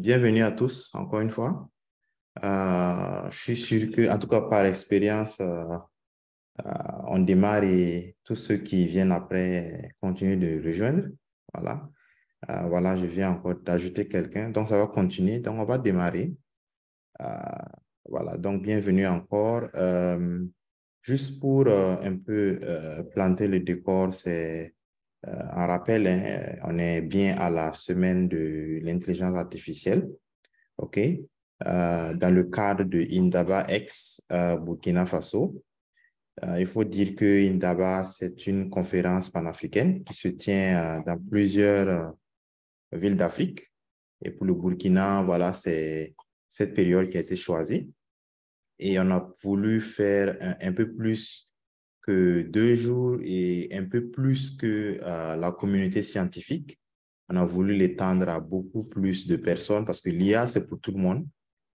Bienvenue à tous, encore une fois. Euh, je suis sûr que, en tout cas par expérience, euh, euh, on démarre et tous ceux qui viennent après continuent de rejoindre. Voilà. voilà, je viens encore d'ajouter quelqu'un. Donc, ça va continuer. Donc, on va démarrer. voilà, donc bienvenue encore. juste pour un peu planter le décor, c'est euh, en rappel, hein, euh, on est bien à la semaine de l'intelligence artificielle. OK? Euh, dans le cadre de Indaba X Burkina Faso. il faut dire que Indaba, c'est une conférence panafricaine qui se tient dans plusieurs villes d'Afrique. Et pour le Burkina, voilà, c'est cette période qui a été choisie. Et on a voulu faire un peu plus deux jours et un peu plus que euh, la communauté scientifique. On a voulu l'étendre à beaucoup plus de personnes parce que l'IA, c'est pour tout le monde.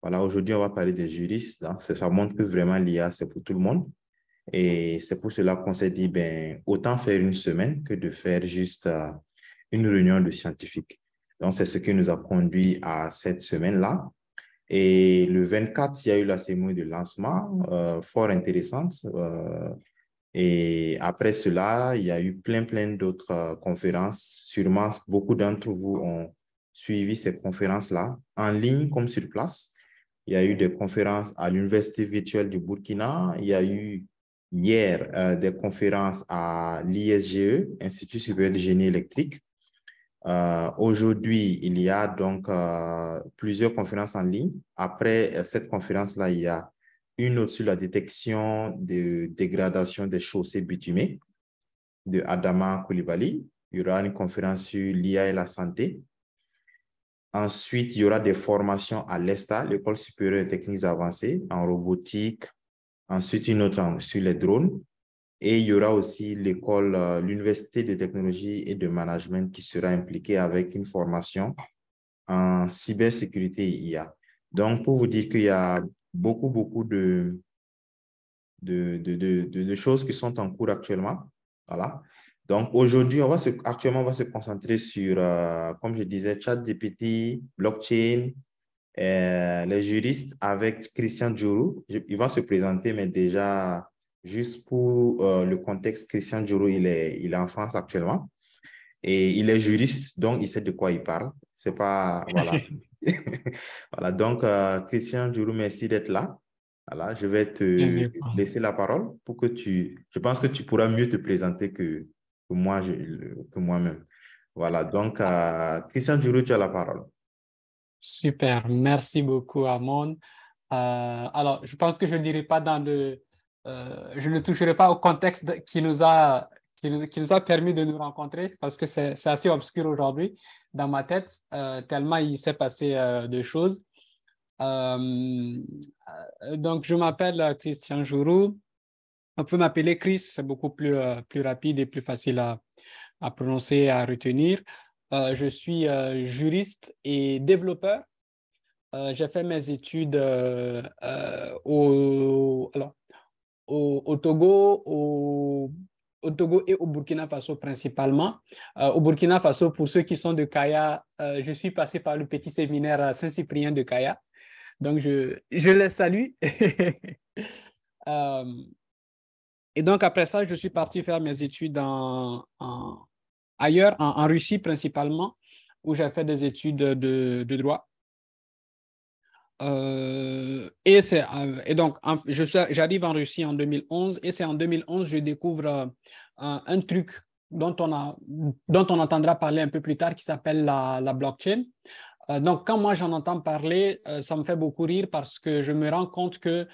Voilà, aujourd'hui, on va parler des juristes. Hein. Ça montre que vraiment l'IA, c'est pour tout le monde. Et c'est pour cela qu'on s'est dit, ben, autant faire une semaine que de faire juste euh, une réunion de scientifiques. Donc, c'est ce qui nous a conduit à cette semaine-là. Et le 24, il y a eu la semaine de lancement, euh, fort intéressante. Euh, et après cela, il y a eu plein, plein d'autres conférences euh, conférences. Sûrement, beaucoup d'entre vous ont suivi ces conférences-là, en ligne comme sur place. Il y a eu des conférences à l'Université virtuelle du Burkina. Il y a eu hier euh, des conférences à l'ISGE, Institut supérieur de génie électrique. Euh, aujourd'hui, il y a donc plusieurs conférences en ligne. Après cette conférence-là, il y a une autre sur la détection de dégradation des chaussées bitumées de Adama Koulibaly. Il y aura une conférence sur l'IA et la santé. Ensuite, il y aura des formations à l'ESTA, l'École supérieure des techniques avancées, en robotique. Ensuite, une autre sur les drones. Et il y aura aussi l'école, euh, l'Université de technologie et de management qui sera impliquée avec une formation en cybersécurité et IA. Donc, pour vous dire qu'il y a beaucoup, beaucoup de, de, choses qui sont en cours actuellement. Voilà. Donc aujourd'hui, on va actuellement, on va se concentrer sur, euh, comme je disais, chat ChatGPT, blockchain, euh, les juristes avec Christian Djourou. Il va se présenter, mais déjà, juste pour euh, le contexte, Christian Djourou, il est, il est en France actuellement. Et il est juriste, donc il sait de quoi il parle. C'est pas. Voilà. voilà. Donc, euh, Christian, je merci d'être là. Voilà, je vais te laisser la parole pour que tu. Je pense que tu pourras mieux te présenter que, que moi, que moi-même. Voilà. Donc, euh, Christian Juru, tu as la parole. Super. Merci beaucoup, Amon. Euh, alors, je pense que je ne dirai pas dans le. je ne toucherai pas au contexte qui nous a qui, nous a permis de nous rencontrer parce que c'est assez obscur aujourd'hui dans ma tête, euh, tellement il s'est passé euh, de choses. Euh, donc, je m'appelle Christian Jourou. On peut m'appeler Chris, c'est beaucoup plus, plus rapide et plus facile à, prononcer et à retenir. je suis juriste et développeur. J'ai fait mes études au, alors, au, au Togo, au au Togo et au Burkina Faso principalement. Euh, au Burkina Faso, pour ceux qui sont de Kaya, euh, je suis passé par le petit séminaire Saint-Cyprien de Kaya. Donc, je, je les salue. Euh, et donc, après ça, je suis parti faire mes études en, ailleurs, en, en, Russie principalement, où j'ai fait des études de, de droit. Euh, et, c'est, euh, et donc, j'arrive en Russie en 2011 et c'est en 2011 je découvre euh, un, truc dont on, a, dont on entendra parler un peu plus tard qui s'appelle la, la blockchain. donc, quand moi j'en entends parler, ça me fait beaucoup rire parce que je me rends compte que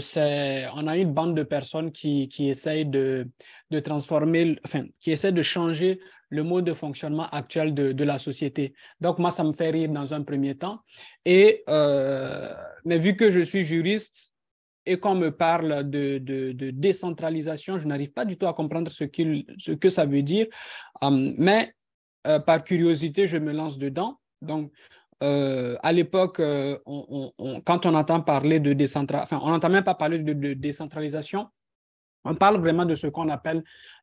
c'est, on a une bande de personnes qui, qui essayent de, de transformer, enfin, qui essayent de changer le mode de fonctionnement actuel de, de, la société. Donc, moi, ça me fait rire dans un premier temps. Et, euh, mais vu que je suis juriste et qu'on me parle de, de, de décentralisation, je n'arrive pas du tout à comprendre ce, qu'il ce que ça veut dire. Euh, mais euh, par curiosité, je me lance dedans. Donc, à l'époque, quand on entend parler de décentralisation, enfin, on n'entend même pas parler de, de, décentralisation, on parle vraiment de ce qu'on appelle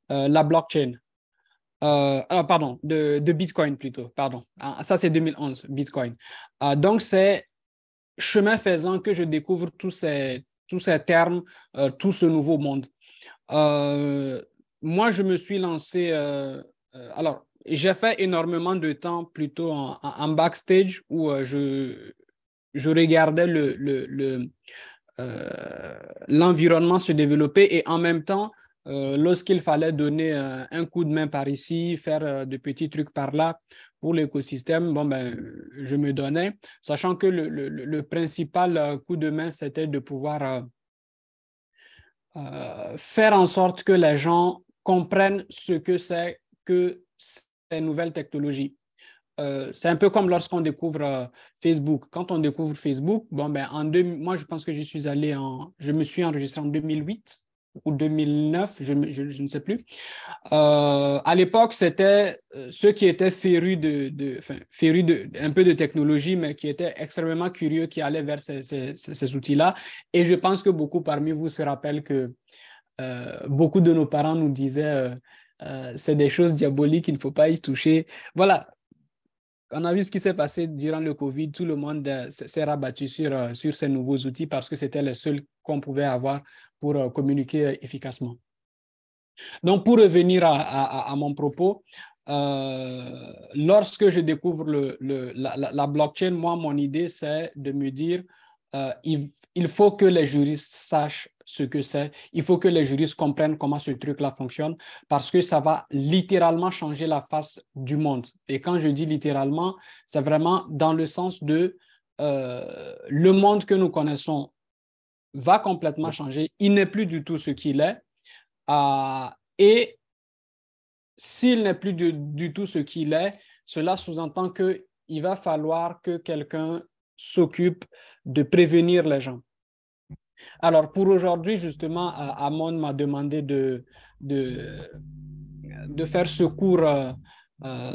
la blockchain. Euh, alors, pardon, de, de, Bitcoin plutôt, pardon. Ah, ça, c'est 2011, Bitcoin. Ah, donc, c'est chemin faisant que je découvre tous ces, tous ces termes, euh, tout ce nouveau monde. Euh, moi, je me suis lancé. alors, j'ai fait énormément de temps plutôt en, backstage où je, je regardais le, le l'environnement se développer et en même temps, euh, lorsqu'il fallait donner euh, un coup de main par ici, faire euh, de petits trucs par là pour l'écosystème, bon, ben, je me donnais, sachant que le, principal coup de main, c'était de pouvoir faire en sorte que les gens comprennent ce que c'est que ces nouvelles technologies. c'est un peu comme lorsqu'on découvre Facebook. Quand on découvre Facebook, bon, ben, en moi, je pense que je suis allé en, je me suis enregistré en 2008 ou 2009, je, ne sais plus. Euh, à l'époque, c'était euh, ceux qui étaient férus, de, de, enfin, un peu de technologie, mais qui étaient extrêmement curieux, qui allaient vers ces, outils-là. Et je pense que beaucoup parmi vous se rappellent que euh, beaucoup de nos parents nous disaient c'est des choses diaboliques, il ne faut pas y toucher. Voilà, on a vu ce qui s'est passé durant le Covid. Tout le monde s'est rabattu sur, sur ces nouveaux outils parce que c'était les seuls qu'on pouvait avoir pour euh, communiquer euh, efficacement. Donc, pour revenir à, mon propos, euh, lorsque je découvre la, blockchain, moi, mon idée, c'est de me dire, il, faut que les juristes sachent ce que c'est, il faut que les juristes comprennent comment ce truc-là fonctionne, parce que ça va littéralement changer la face du monde. Et quand je dis littéralement, c'est vraiment dans le sens de le monde que nous connaissons va complètement changer. Il n'est plus du tout ce qu'il est. Euh, et s'il n'est plus du, tout ce qu'il est, cela sous-entend qu'il va falloir que quelqu'un s'occupe de prévenir les gens. Alors, pour aujourd'hui, justement, euh, Amon m'a demandé de, faire ce cours, euh,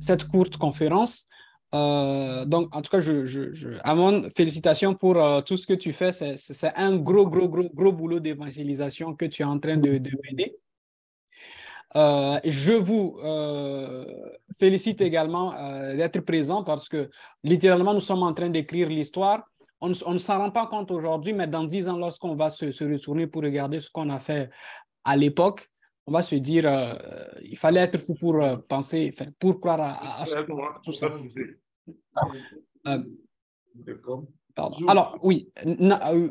cette courte conférence. Euh, donc, en tout cas, je, Amon, félicitations pour euh, tout ce que tu fais. C'est un gros, gros, gros, gros boulot d'évangélisation que tu es en train de, de mener. Euh, je vous félicite également d'être présent parce que littéralement, nous sommes en train d'écrire l'histoire. On, ne s'en rend pas compte aujourd'hui, mais dans dix ans, lorsqu'on va se retourner pour regarder ce qu'on a fait à l'époque, on va se dire, euh, il fallait être fou pour euh, penser, pour croire à, tout ça. Euh, Alors, oui,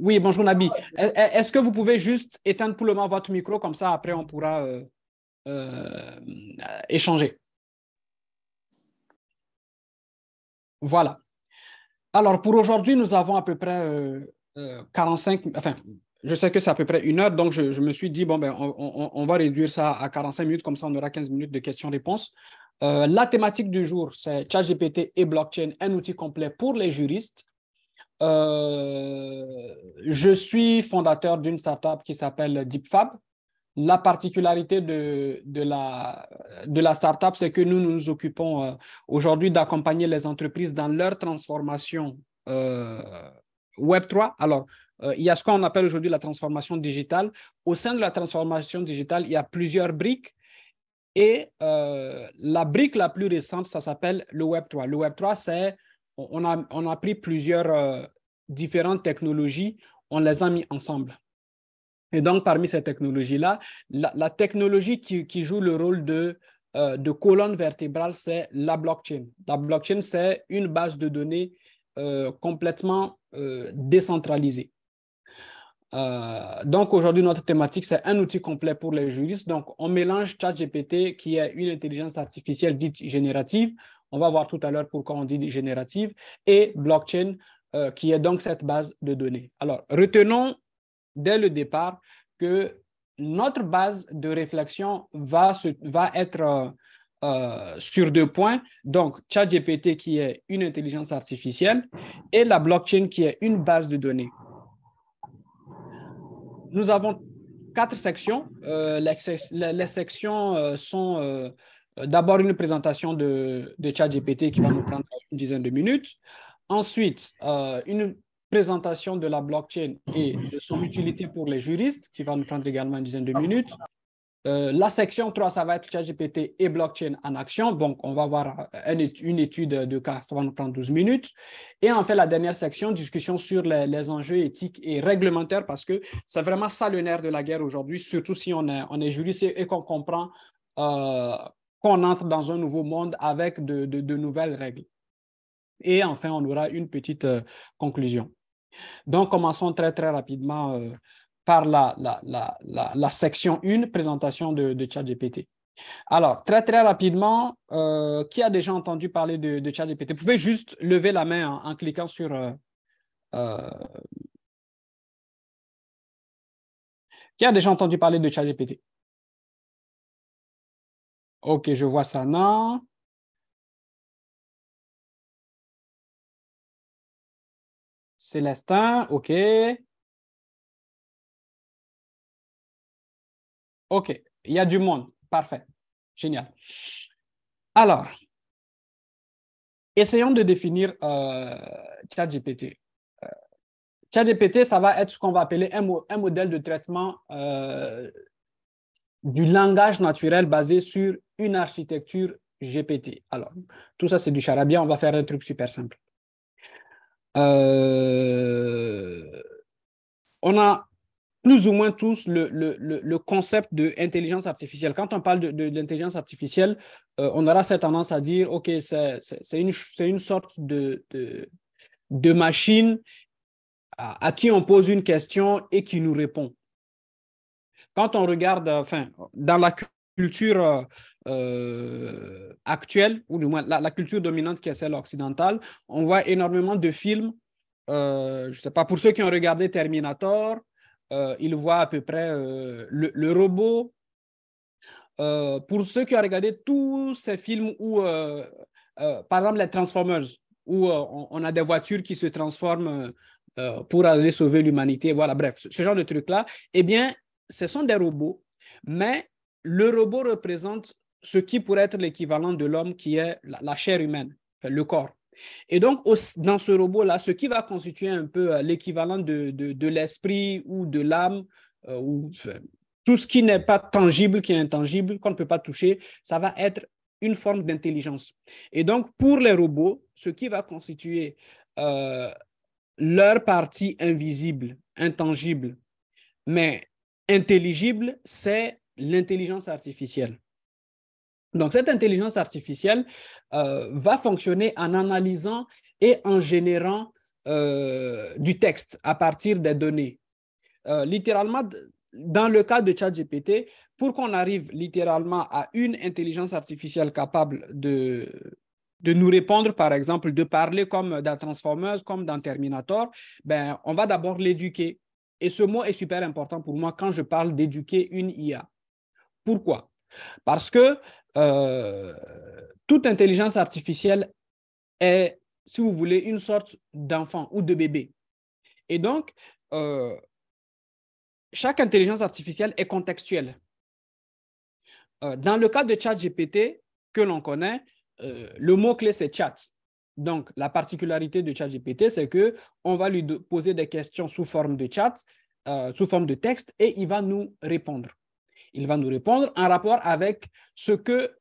oui, bonjour Nabi. E, e, est-ce que vous pouvez juste éteindre pour le moment votre micro, comme ça après on pourra échanger Voilà. Alors, pour aujourd'hui, nous avons à peu près 45, enfin, je sais que c'est à peu près une heure, donc je, me suis dit, bon, ben, on, va réduire ça à 45 minutes, comme ça on aura 15 minutes de questions-réponses. Euh, la thématique du jour, c'est ChatGPT et blockchain, un outil complet pour les juristes. Euh, je suis fondateur d'une startup qui s'appelle DeepFab. La particularité de, la, startup, c'est que nous, nous nous occupons euh, aujourd'hui d'accompagner les entreprises dans leur transformation Web3. Alors, euh, il y a ce qu'on appelle aujourd'hui la transformation digitale. Au sein de la transformation digitale, il y a plusieurs briques. Et euh, la brique la plus récente, ça s'appelle le Web 3. Le Web 3, c'est, on a, pris plusieurs euh, différentes technologies, on les a mis ensemble. Et donc, parmi ces technologies-là, la, technologie qui, joue le rôle de colonne vertébrale, c'est la blockchain. La blockchain, c'est une base de données complètement décentralisée. Euh, donc aujourd'hui, notre thématique, c'est un outil complet pour les juristes. Donc on mélange ChatGPT, qui est une intelligence artificielle dite générative. On va voir tout à l'heure pourquoi on dit générative, et blockchain, euh, qui est donc cette base de données. Alors retenons dès le départ que notre base de réflexion va, se, va être euh, sur deux points. Donc, ChatGPT qui est une intelligence artificielle et la blockchain qui est une base de données nous avons quatre sections. Euh, les, sections euh, sont euh, d'abord une présentation de, de ChatGPT qui va nous prendre une dizaine de minutes. Ensuite, une présentation de la blockchain et de son utilité pour les juristes qui va nous prendre également une dizaine de minutes. Euh, la section 3, ça va être ChatGPT et blockchain en action. Donc, on va avoir euh, une, étude de cas, ça va nous prendre 12 minutes. Et enfin, la dernière section, discussion sur les, enjeux éthiques et réglementaires, parce que c'est vraiment ça le nerf de la guerre aujourd'hui, surtout si on est, on juriste et qu'on comprend euh, qu'on entre dans un nouveau monde avec de, nouvelles règles. Et enfin, on aura une petite conclusion. Donc, commençons très, très rapidement par la, section 1, présentation de, de ChatGPT. Alors, très très rapidement, euh, qui a déjà entendu parler de, de ChatGPT Vous pouvez juste lever la main en, cliquant sur... Euh, euh, qui a déjà entendu parler de ChatGPT Ok, je vois ça, non Célestin, ok. OK, il y a du monde. Parfait. Génial. Alors, essayons de définir euh, ChatGPT. Euh, ChatGPT, ça va être ce qu'on va appeler un, modèle de traitement euh, du langage naturel basé sur une architecture GPT. Alors, tout ça, c'est du charabia. On va faire un truc super simple. Euh, on a plus ou moins tous le, le, le concept d'intelligence artificielle. Quand on parle de, l'intelligence artificielle, euh, on aura cette tendance à dire, OK, c'est une, une, sorte de, de machine à, qui on pose une question et qui nous répond. Quand on regarde, euh, enfin, dans la culture euh, actuelle, ou du moins la, culture dominante qui est celle occidentale, on voit énormément de films, je ne sais pas, pour ceux qui ont regardé Terminator, euh, il voit à peu près euh, le, robot. Euh, pour ceux qui ont regardé tous ces films où, par exemple, les Transformers, où on, a des voitures qui se transforment pour aller sauver l'humanité, voilà, bref, ce, genre de truc là eh bien, ce sont des robots, mais le robot représente ce qui pourrait être l'équivalent de l'homme qui est la chair humaine, le corps. Et donc, dans ce robot-là, ce qui va constituer un peu euh, l'équivalent de, l'esprit ou de l'âme, euh, ou tout ce qui n'est pas tangible, qui est intangible, qu'on ne peut pas toucher, ça va être une forme d'intelligence. Et donc, pour les robots, ce qui va constituer euh, leur partie invisible, intangible, mais intelligible, c'est l'intelligence artificielle. Donc, cette intelligence artificielle euh, va fonctionner en analysant et en générant euh, du texte à partir des données. Euh, littéralement, dans le cas de ChatGPT, pour qu'on arrive littéralement à une intelligence artificielle capable de, nous répondre, par exemple, de parler comme dans Transformers, comme dans Terminator, ben, on va d'abord l'éduquer. Et ce mot est super important pour moi quand je parle d'éduquer une IA. Pourquoi parce que euh, toute intelligence artificielle est, si vous voulez, une sorte d'enfant ou de bébé. Et donc, euh, chaque intelligence artificielle est contextuelle. Euh, dans le cas de ChatGPT que l'on connaît, le mot-clé, c'est chat. Donc, la particularité de ChatGPT, c'est qu'on va lui poser des questions sous forme de chat, sous forme de texte, et il va nous répondre. Il va nous répondre en rapport avec ce que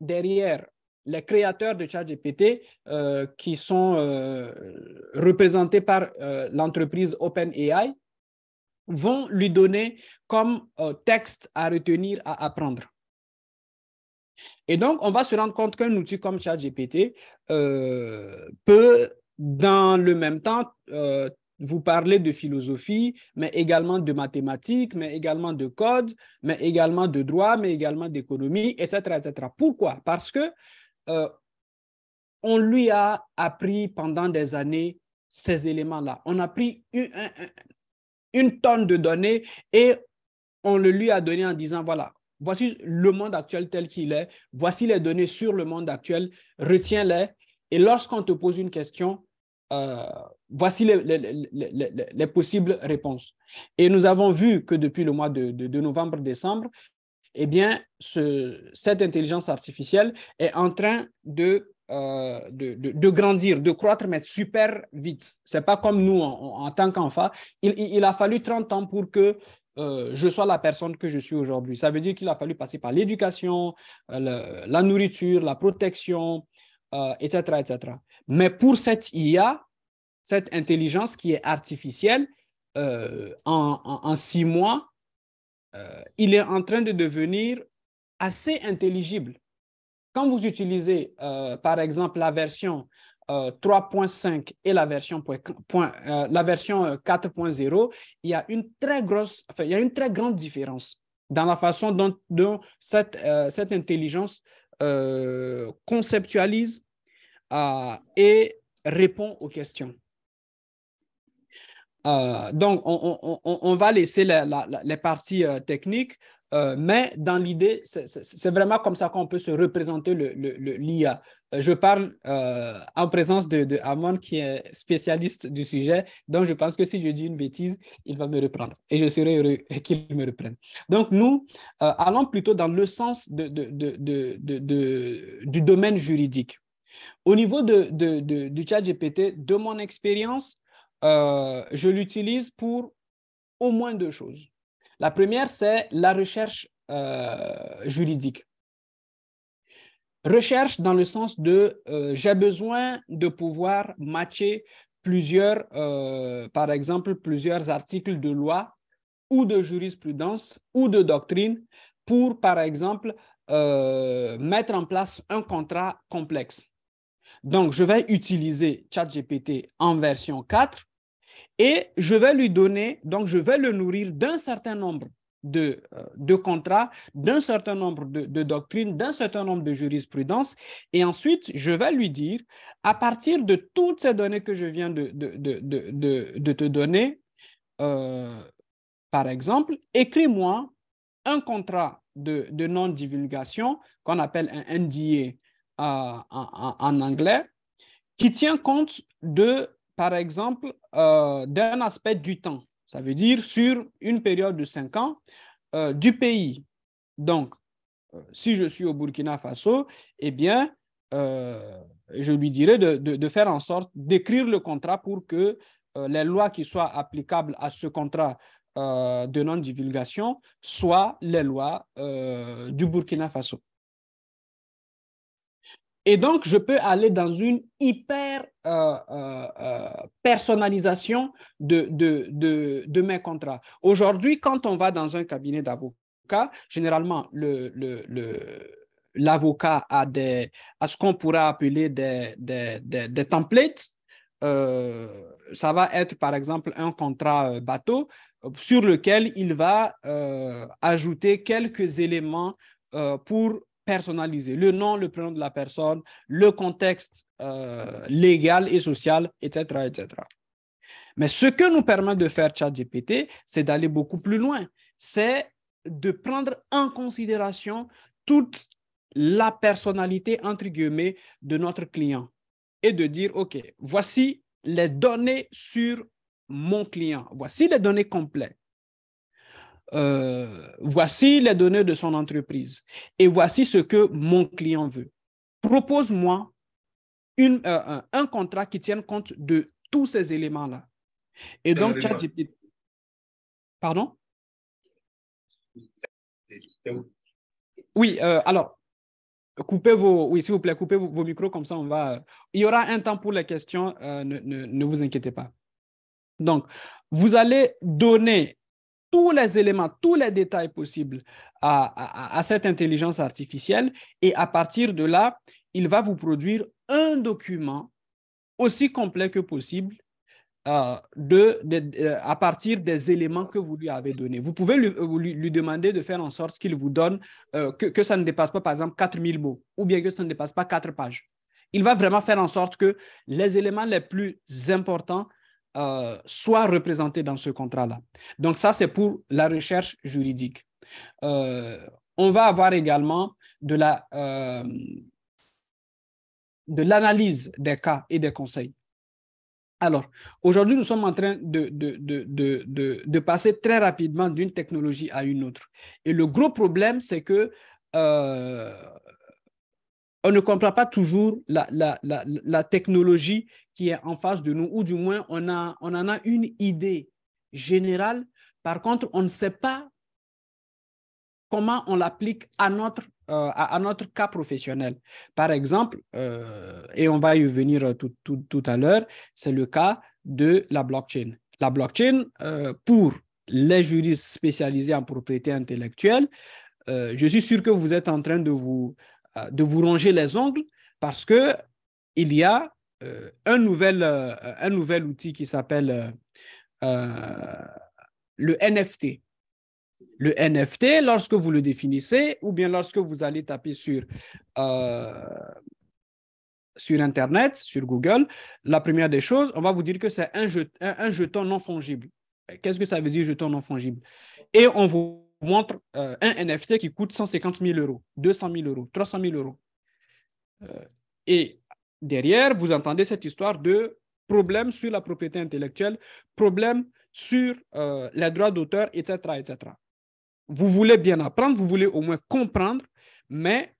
derrière les créateurs de ChatGPT euh, qui sont euh, représentés par euh, l'entreprise OpenAI vont lui donner comme texte à retenir, à apprendre. Et donc, on va se rendre compte qu'un outil comme ChatGPT peut, dans le même temps, vous parlez de philosophie, mais également de mathématiques, mais également de code, mais également de droit, mais également d'économie, etc., etc. Pourquoi? Parce que euh, on lui a appris pendant des années ces éléments-là. On a pris une, tonne de données et on le lui a donné en disant, voilà, voici le monde actuel tel qu'il est, voici les données sur le monde actuel, retiens-les. Et lorsqu'on te pose une question, euh, voici les, possibles réponses. Et nous avons vu que depuis le mois de, de, novembre-décembre, eh bien, cette intelligence artificielle est en train euh, de, de, grandir, de croître, mais super vite. Ce n'est pas comme nous en, tant qu'enfants. Il, a fallu 30 ans pour que euh, je sois la personne que je suis aujourd'hui. Ça veut dire qu'il a fallu passer par l'éducation, euh, la nourriture, la protection, etc., etc. Mais pour cette IA, cette intelligence qui est artificielle, euh, en, six mois, euh, il est en train de devenir assez intelligible. Quand vous utilisez, euh, par exemple, la version 3.5 et la version, version 4.0, il y a une très grosse, il y a une très grande différence dans la façon dont, cette, intelligence conceptualise et répond aux questions. Euh, donc, on, va laisser les parties euh, techniques, euh, mais dans l'idée, c'est vraiment comme ça qu'on peut se représenter l'IA. Le, le, je parle en présence de, de qui est spécialiste du sujet, donc je pense que si je dis une bêtise, il va me reprendre et je serai heureux qu'il me reprenne. Donc, nous allons plutôt dans le sens de, du domaine juridique. Au niveau du chat GPT, de mon expérience, euh, je l'utilise pour au moins deux choses. La première, c'est la recherche euh, juridique. Recherche dans le sens de euh, j'ai besoin de pouvoir matcher plusieurs, par exemple, plusieurs articles de loi ou de jurisprudence ou de doctrine pour, par exemple, mettre en place un contrat complexe. Donc, je vais utiliser ChatGPT en version 4 et je vais lui donner, donc je vais le nourrir d'un certain nombre de, euh, contrats, d'un certain nombre de, doctrines, d'un certain nombre de jurisprudences. Et ensuite, je vais lui dire, à partir de toutes ces données que je viens de, te donner, euh, par exemple, écris-moi un contrat de, non-divulgation qu'on appelle un NDA euh, en, anglais, qui tient compte de par exemple, euh, d'un aspect du temps, ça veut dire sur une période de cinq ans euh, du pays. Donc, euh, si je suis au Burkina Faso, eh bien, je lui dirais de faire en sorte d'écrire le contrat pour que les lois qui soient applicables à ce contrat de non-divulgation soient les lois du Burkina Faso. Et donc, je peux aller dans une hyper euh, euh, euh, personnalisation de, de, mes contrats. Aujourd'hui, quand on va dans un cabinet d'avocat, généralement, l'avocat a, des, à ce qu'on pourra appeler des, des, des, templates. ça va être par exemple un contrat bateau sur lequel il va ajouter quelques éléments pour personnaliser le nom, le prénom de la personne, le contexte euh, légal et social, etc., etc. Mais ce que nous permet de faire ChatGPT, c'est d'aller beaucoup plus loin. C'est de prendre en considération toute la personnalité, entre guillemets, de notre client et de dire, OK, voici les données sur mon client, voici les données complètes. Euh, voici les données de son entreprise et voici ce que mon client veut. Propose-moi euh, un contrat qui tienne compte de tous ces éléments-là. Et donc, Pardon? Oui, euh, alors, coupez vos. Oui, s'il vous plaît, coupez vos, micros, comme ça, on va. Il y aura un temps pour les questions, ne, ne, vous inquiétez pas. Donc, vous allez donner tous les éléments, tous les détails possibles à, cette intelligence artificielle et à partir de là, il va vous produire un document aussi complet que possible euh, de, à partir des éléments que vous lui avez donnés. Vous pouvez lui, demander de faire en sorte qu'il vous donne, euh, que, que, ça ne dépasse pas par exemple 4000 mots ou bien que ça ne dépasse pas 4 pages. Il va vraiment faire en sorte que les éléments les plus importants euh, soit représenté dans ce contrat-là. Donc ça, c'est pour la recherche juridique. Euh, on va avoir également de la... Euh, l'analyse des cas et des conseils. Alors, aujourd'hui, nous sommes en train de, de, passer très rapidement d'une technologie à une autre. Et le gros problème, c'est que on ne comprend pas toujours la, la, technologie qui est en face de nous, ou du moins on, a, on en a une idée générale. Par contre, on ne sait pas comment on l'applique à notre, euh, à, notre cas professionnel. Par exemple, euh, et on va y venir tout, à l'heure, c'est le cas de la blockchain. La blockchain, euh, pour les juristes spécialisés en propriété intellectuelle, je suis sûr que vous êtes en train de vous, euh, de vous ranger les ongles parce que il y a euh, un, nouvel, euh, un nouvel outil qui s'appelle le NFT. Le NFT, lorsque vous le définissez, ou bien lorsque vous allez taper sur, sur Internet, sur Google, la première des choses, on va vous dire que c'est un, un jeton non fongible. Qu'est-ce que ça veut dire jeton non fongible Et on vous montre euh, un NFT qui coûte 150 000 euros, 200 000 euros, 300 000 euros. Euh, et derrière, vous entendez cette histoire de problème sur la propriété intellectuelle, problème sur euh, les droits d'auteur, etc., etc. Vous voulez bien apprendre, vous voulez au moins comprendre, mais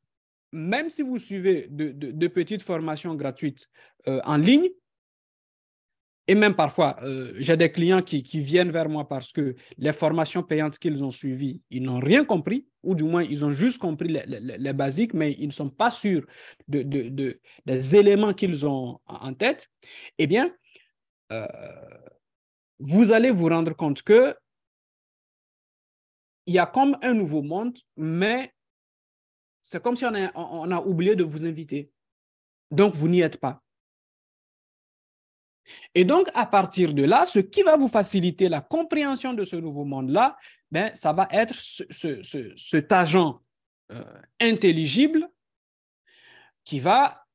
même si vous suivez de petites formations gratuites en ligne, et même parfois, euh, j'ai des clients qui, viennent vers moi parce que les formations payantes qu'ils ont suivies, ils n'ont rien compris, ou du moins, ils ont juste compris les, basiques, mais ils ne sont pas sûrs des éléments qu'ils ont en tête. Eh bien, euh, vous allez vous rendre compte que il y a comme un nouveau monde, mais c'est comme si on a oublié de vous inviter. Donc, vous n'y êtes pas. Et donc, à partir de là, ce qui va vous faciliter la compréhension de ce nouveau monde-là, ben, ça va être ce, cet agent euh, intelligible qui va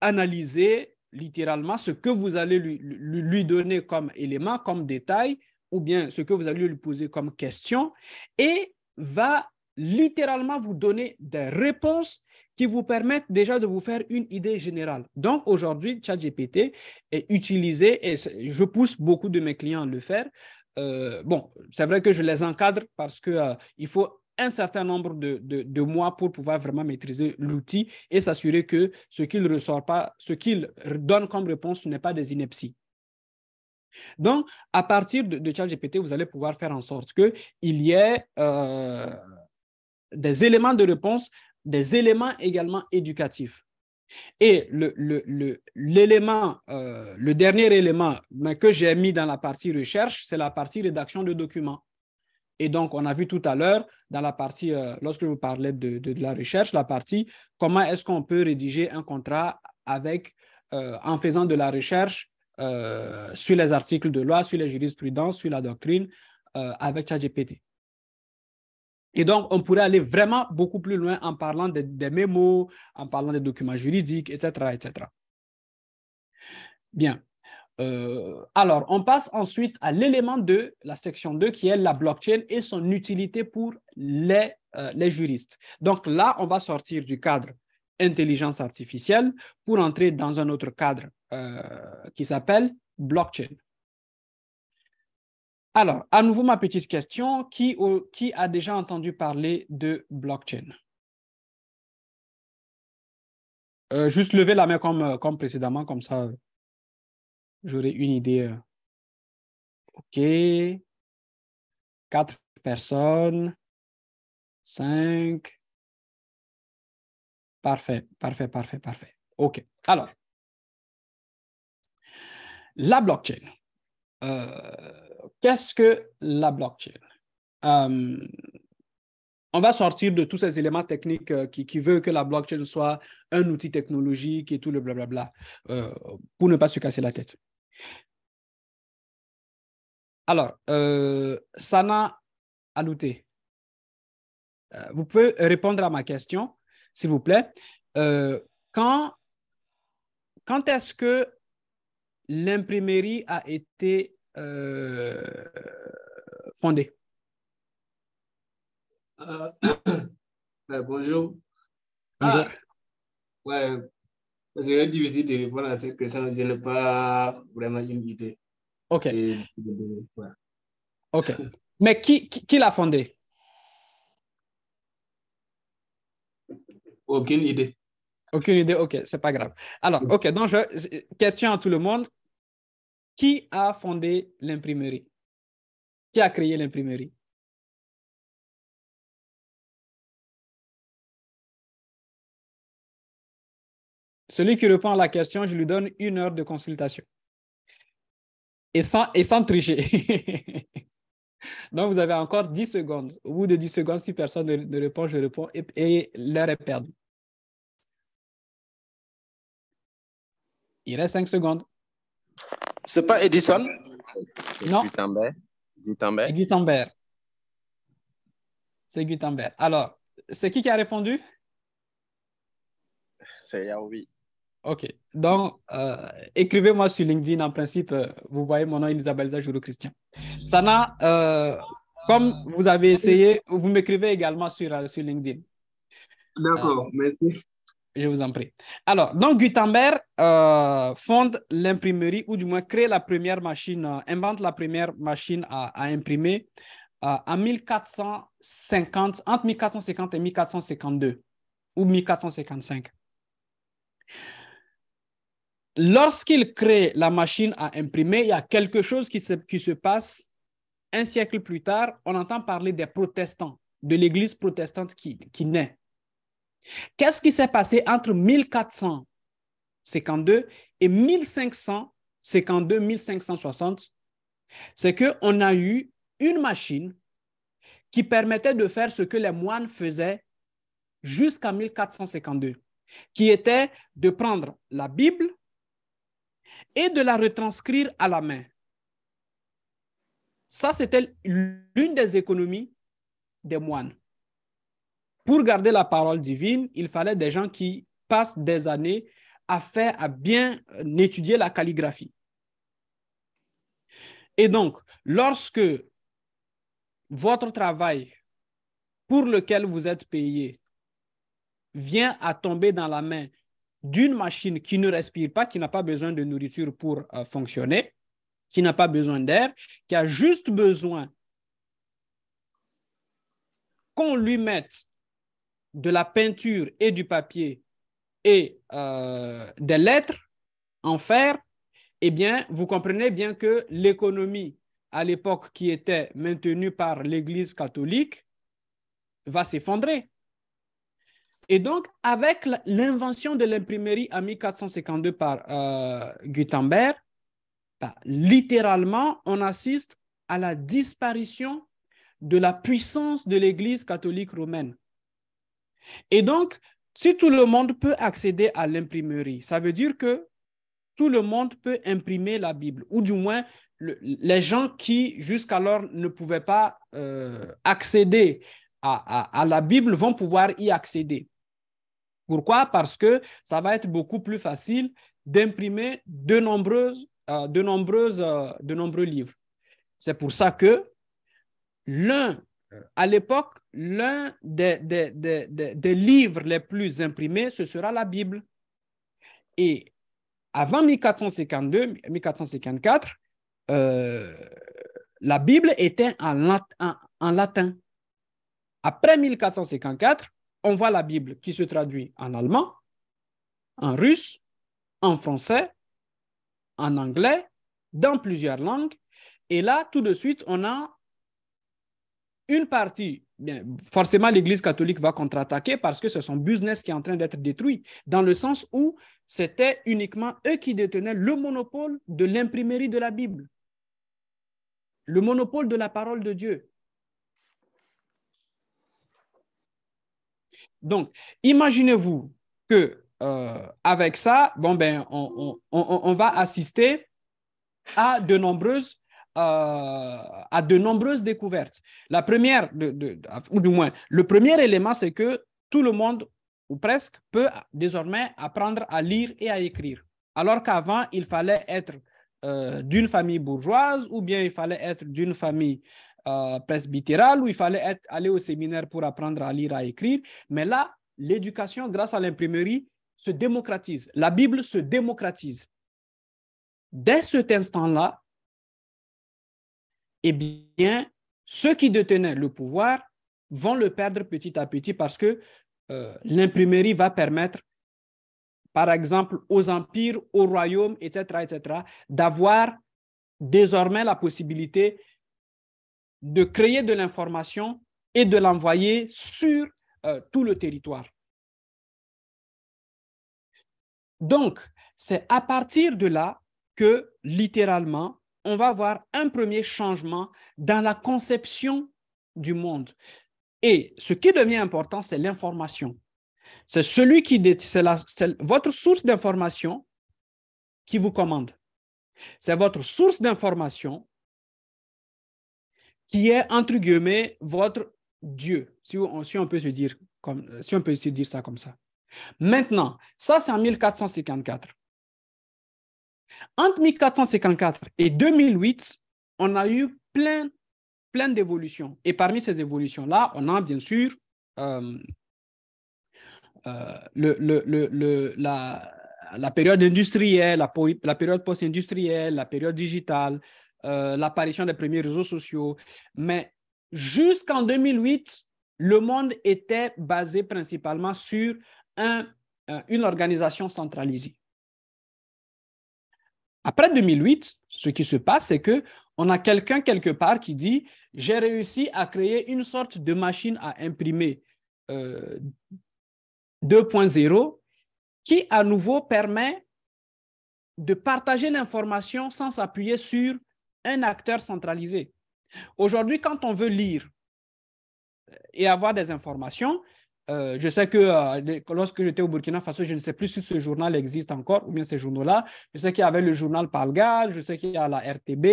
analyser littéralement ce que vous allez lui, donner comme élément, comme détail, ou bien ce que vous allez lui poser comme question, et va littéralement vous donner des réponses qui vous permettent déjà de vous faire une idée générale. Donc aujourd'hui, ChatGPT est utilisé et je pousse beaucoup de mes clients à le faire. Euh, bon, c'est vrai que je les encadre parce que euh, il faut un certain nombre de, de, mois pour pouvoir vraiment maîtriser l'outil et s'assurer que ce qu'il ressort pas, ce qu'il donne comme réponse n'est pas des inepties. Donc, à partir de, de ChatGPT, vous allez pouvoir faire en sorte qu'il y ait euh, des éléments de réponse des éléments également éducatifs. Et le, l'élément, euh, le dernier élément que j'ai mis dans la partie recherche, c'est la partie rédaction de documents. Et donc, on a vu tout à l'heure, dans la partie, euh, lorsque je vous parlais de, la recherche, la partie comment est-ce qu'on peut rédiger un contrat avec, euh, en faisant de la recherche sur les articles de loi, sur les jurisprudences, sur la doctrine avec ChatGPT. Et donc, on pourrait aller vraiment beaucoup plus loin en parlant des mémos, en parlant des documents juridiques, etc. etc. Bien. Euh, alors, on passe ensuite à l'élément de la section 2 qui est la blockchain et son utilité pour euh, les, juristes. Donc là, on va sortir du cadre intelligence artificielle pour entrer dans un autre cadre euh, qui s'appelle blockchain. Alors, à nouveau, ma petite question, qui, a déjà entendu parler de blockchain euh, Juste lever la main comme, euh, comme précédemment, comme ça, j'aurai une idée. Euh. OK. Quatre personnes. Cinq. Parfait, parfait, parfait, parfait. OK. Alors, la blockchain. Euh, qu'est-ce que la blockchain euh, On va sortir de tous ces éléments techniques euh, qui, veulent que la blockchain soit un outil technologique et tout le blablabla, euh, pour ne pas se casser la tête. Alors, Sana Alouté, vous pouvez répondre à ma question, s'il vous plaît. quand quand est-ce que l'imprimerie a été euh, fondé fondée euh, ben, Bonjour. Bonjour. Ah, ouais, c'est difficile de répondre à cette question. Je n'ai pas vraiment une idée. OK. OK. Mais qui, qui, l'a fondé Aucune idée. Aucune idée, ok, c'est pas grave. Alors, mm. ok, donc je, question à tout le monde. Qui a fondé l'imprimerie Qui a créé l'imprimerie Celui qui répond à la question, je lui donne une heure de consultation. Et sans, et sans tricher. Donc, vous avez encore 10 secondes. Au bout de 10 secondes, si personne ne, répond, je réponds et, et l'heure est perdue. Il reste 5 secondes. C'est pas Edison Non. Gutenberg. C'est Gutenberg. C'est Gutenberg. Alors, c'est qui qui a répondu C'est Yaoui. OK. Donc, euh, écrivez-moi sur LinkedIn. En principe, euh, vous voyez mon nom, Isabelle Zajourou Christian. Sana, euh, comme vous avez essayé, vous m'écrivez également sur, sur LinkedIn. D'accord, merci. Je vous en prie. Alors, donc Gutenberg euh, fonde l'imprimerie, ou du moins crée la première machine, euh, invente la première machine à, à imprimer euh, en 1450, entre 1450 et 1452 ou 1455. Lorsqu'il crée la machine à imprimer, il y a quelque chose qui se, qui se passe. Un siècle plus tard, on entend parler des protestants, de l'Église protestante qui naît. Qu'est-ce qui s'est passé entre 1452 et 1552-1560? C'est qu'on a eu une machine qui permettait de faire ce que les moines faisaient jusqu'à 1452, qui était de prendre la Bible et de la retranscrire à la main. Ça, c'était l'une des économies des moines. Pour garder la parole divine, il fallait des gens qui passent des années à faire, à bien euh, étudier la calligraphie. Et donc, lorsque votre travail pour lequel vous êtes payé vient à tomber dans la main d'une machine qui ne respire pas, qui n'a pas besoin de nourriture pour euh, fonctionner, qui n'a pas besoin d'air, qui a juste besoin qu'on lui mette de la peinture et du papier et euh, des lettres en fer, eh bien, vous comprenez bien que l'économie à l'époque qui était maintenue par l'Église catholique va s'effondrer. Et donc, avec l'invention de l'imprimerie en 1452 par euh, Gutenberg, bah, littéralement, on assiste à la disparition de la puissance de l'Église catholique romaine. Et donc, si tout le monde peut accéder à l'imprimerie, ça veut dire que tout le monde peut imprimer la Bible, ou du moins les gens qui jusqu'alors ne pouvaient pas euh, accéder à, la Bible vont pouvoir y accéder. Pourquoi Parce que ça va être beaucoup plus facile d'imprimer de euh, euh, nombreux livres. C'est pour ça que l'un, à l'époque, l'un des, livres les plus imprimés, ce sera la Bible. Et avant 1452, 1454, euh, la Bible était en, latin. Après 1454, on voit la Bible qui se traduit en allemand, en russe, en français, en anglais, dans plusieurs langues. Et là, tout de suite, on a une partie, forcément, l'Église catholique va contre-attaquer parce que c'est son business qui est en train d'être détruit, dans le sens où c'était uniquement eux qui détenaient le monopole de l'imprimerie de la Bible, le monopole de la parole de Dieu. Donc, imaginez-vous que euh, avec ça, bon ben, on va assister à de nombreuses euh, à, de nombreuses découvertes. La première, de, ou du moins, le premier élément, c'est que tout le monde, ou presque, peut désormais apprendre à lire et à écrire. Alors qu'avant, il fallait être euh, d'une famille bourgeoise ou bien il fallait être d'une famille euh, presbytérale ou il fallait être, aller au séminaire pour apprendre à lire, à écrire. Mais là, l'éducation, grâce à l'imprimerie, se démocratise. La Bible se démocratise. Dès cet instant-là, eh bien, ceux qui détenaient le pouvoir vont le perdre petit à petit parce que euh, l'imprimerie va permettre, par exemple, aux empires, aux royaumes, etc., etc., d'avoir désormais la possibilité de créer de l'information et de l'envoyer sur euh, tout le territoire. Donc, c'est à partir de là que, littéralement, on va avoir un premier changement dans la conception du monde. Et ce qui devient important, c'est l'information. C'est celui qui c'est votre source d'information qui vous commande. C'est votre source d'information qui est entre guillemets votre Dieu, si on, peut se dire si on peut se dire ça comme ça. Maintenant, ça c'est en 1454. Entre 1454 et 2008, on a eu plein, plein d'évolutions. Et parmi ces évolutions-là, on a bien sûr euh, euh, le, la, période industrielle, la, période post-industrielle, la période digitale, euh, l'apparition des premiers réseaux sociaux. Mais jusqu'en 2008, le monde était basé principalement sur un, une organisation centralisée. Après 2008, ce qui se passe, c'est que a quelqu'un quelque part qui dit j'ai réussi à créer une sorte de machine à imprimer 2.0 euh, qui à nouveau permet de partager l'information sans s'appuyer sur un acteur centralisé. Aujourd'hui, quand on veut lire euh, et avoir des informations, euh, je sais que euh, lorsque j'étais au Burkina Faso, je ne sais plus si ce journal existe encore ou bien ces journaux-là. Je sais qu'il y avait le journal Palgal, je sais qu'il y a la RTB,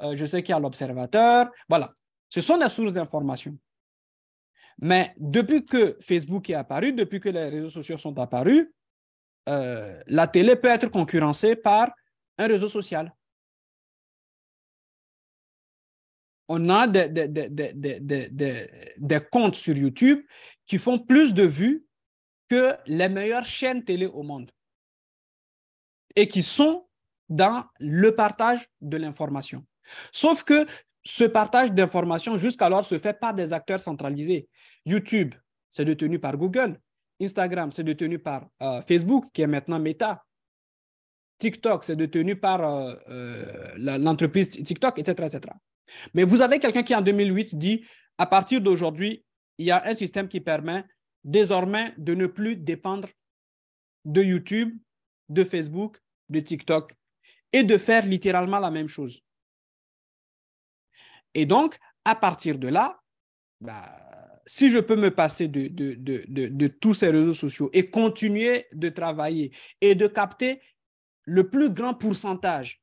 euh, je sais qu'il y a l'Observateur. Voilà, ce sont des sources d'information. Mais depuis que Facebook est apparu, depuis que les réseaux sociaux sont apparus, la télé peut être concurrencée par un réseau social. on a des comptes sur YouTube qui font plus de vues que les meilleures chaînes télé au monde et qui sont dans le partage de l'information. Sauf que ce partage d'informations jusqu'alors se fait par des acteurs centralisés. YouTube, c'est détenu par Google. Instagram, c'est détenu par euh, Facebook, qui est maintenant Meta. TikTok, c'est détenu par euh, euh, l'entreprise TikTok, etc., etc. Mais vous avez quelqu'un qui, en 2008, dit, à partir d'aujourd'hui, il y a un système qui permet désormais de ne plus dépendre de YouTube, de Facebook, de TikTok, et de faire littéralement la même chose. Et donc, à partir de là, bah, si je peux me passer de, tous ces réseaux sociaux et continuer de travailler et de capter le plus grand pourcentage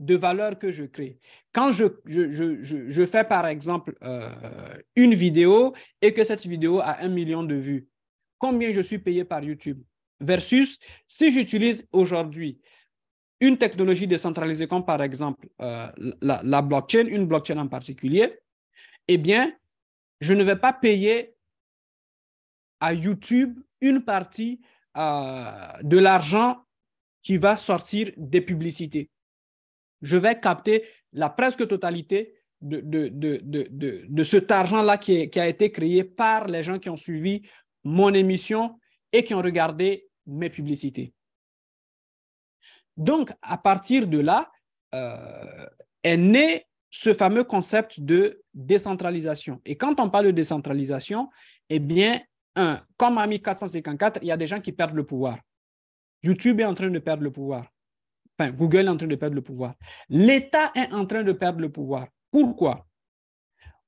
de valeur que je crée. Quand je, je, fais par exemple euh, une vidéo et que cette vidéo a un million de vues, combien je suis payé par YouTube Versus si j'utilise aujourd'hui une technologie décentralisée comme par exemple euh, la, blockchain, une blockchain en particulier, eh bien, je ne vais pas payer à YouTube une partie euh, de l'argent qui va sortir des publicités je vais capter la presque totalité de, cet argent-là qui, a été créé par les gens qui ont suivi mon émission et qui ont regardé mes publicités. Donc, à partir de là, euh, est né ce fameux concept de décentralisation. Et quand on parle de décentralisation, eh bien, comme Ami 1454, il y a des gens qui perdent le pouvoir. YouTube est en train de perdre le pouvoir. Google est en train de perdre le pouvoir. L'État est en train de perdre le pouvoir. Pourquoi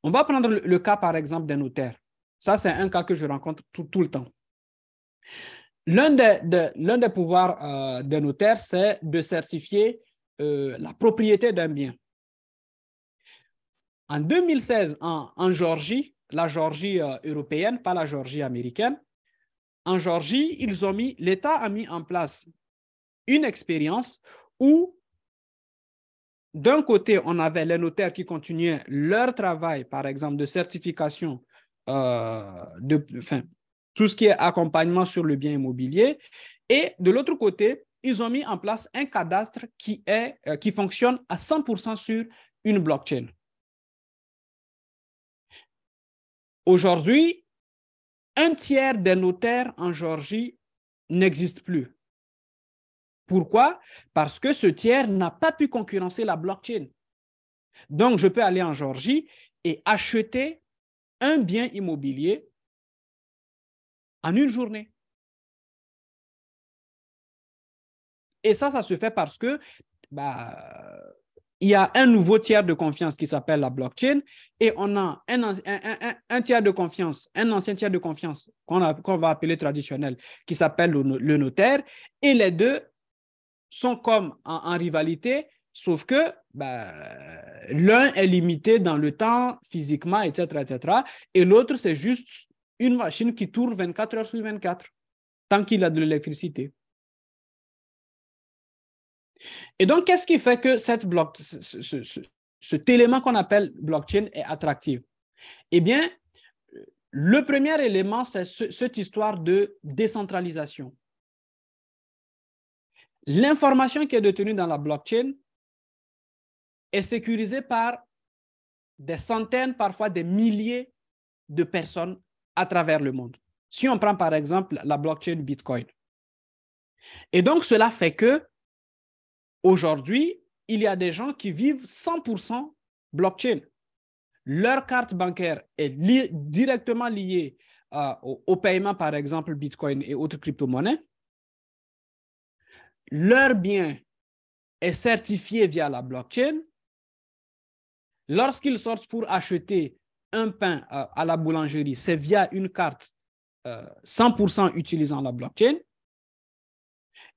On va prendre le cas, par exemple, d'un notaire. Ça, c'est un cas que je rencontre tout, le temps. L'un des, des pouvoirs euh, d'un notaire, c'est de certifier euh, la propriété d'un bien. En 2016, en, en la Géorgie euh, européenne, pas la Géorgie américaine, en Géorgie, ils ont mis, l'État a mis en place une expérience où d'un côté, on avait les notaires qui continuaient leur travail, par exemple, de certification, euh, de, tout ce qui est accompagnement sur le bien immobilier. Et de l'autre côté, ils ont mis en place un cadastre qui, euh, qui fonctionne à 100% sur une blockchain. Aujourd'hui, un tiers des notaires en Géorgie n'existe plus. Pourquoi? Parce que ce tiers n'a pas pu concurrencer la blockchain. Donc, je peux aller en Georgie et acheter un bien immobilier en une journée. Et ça, ça se fait parce que bah, il y a un nouveau tiers de confiance qui s'appelle la blockchain et on a un, tiers de confiance, un ancien tiers de confiance qu'on va appeler traditionnel qui s'appelle le, notaire et les deux sont comme en, rivalité, sauf que ben, l'un est limité dans le temps, physiquement, etc., etc., et l'autre, c'est juste une machine qui tourne 24 heures sur 24, tant qu'il a de l'électricité. Et donc, qu'est-ce qui fait que cet élément qu'on appelle blockchain est attractif? Eh bien, le premier élément, c'est cette histoire de décentralisation. L'information qui est détenue dans la blockchain est sécurisée par des centaines, parfois des milliers de personnes à travers le monde. Si on prend par exemple la blockchain Bitcoin. Et donc cela fait que aujourd'hui, il y a des gens qui vivent 100% blockchain. Leur carte bancaire est directement liée euh, au, paiement par exemple Bitcoin et autres crypto-monnaies leur bien est certifié via la blockchain, lorsqu'ils sortent pour acheter un pain à la boulangerie, c'est via une carte 100% euh, utilisant la blockchain.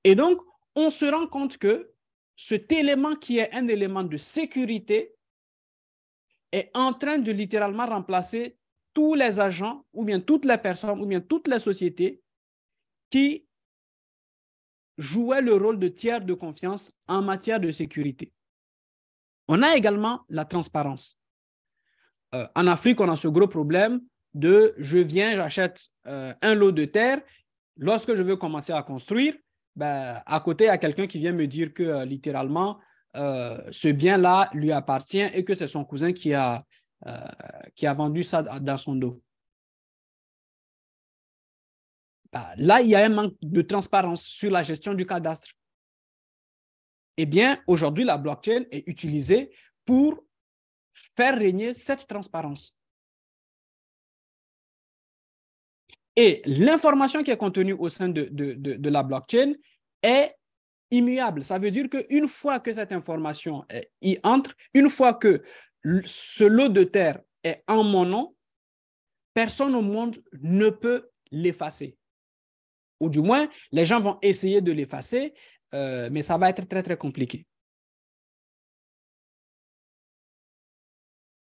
Et donc, on se rend compte que cet élément qui est un élément de sécurité est en train de littéralement remplacer tous les agents ou bien toutes les personnes ou bien toutes les sociétés qui jouait le rôle de tiers de confiance en matière de sécurité. On a également la transparence. Euh, en Afrique, on a ce gros problème de je viens, j'achète euh, un lot de terre. Lorsque je veux commencer à construire, ben, à côté, il y a quelqu'un qui vient me dire que euh, littéralement, ce bien-là lui appartient et que c'est son cousin qui a vendu ça dans son dos. Bah, là, il y a un manque de transparence sur la gestion du cadastre. Eh bien, aujourd'hui, la blockchain est utilisée pour faire régner cette transparence. Et l'information qui est contenue au sein de la blockchain est immuable. Ça veut dire qu'une fois que cette information y entre, une fois que ce lot de terre est en mon nom, personne au monde ne peut l'effacer. Ou du moins, les gens vont essayer de l'effacer, euh, mais ça va être très, très compliqué.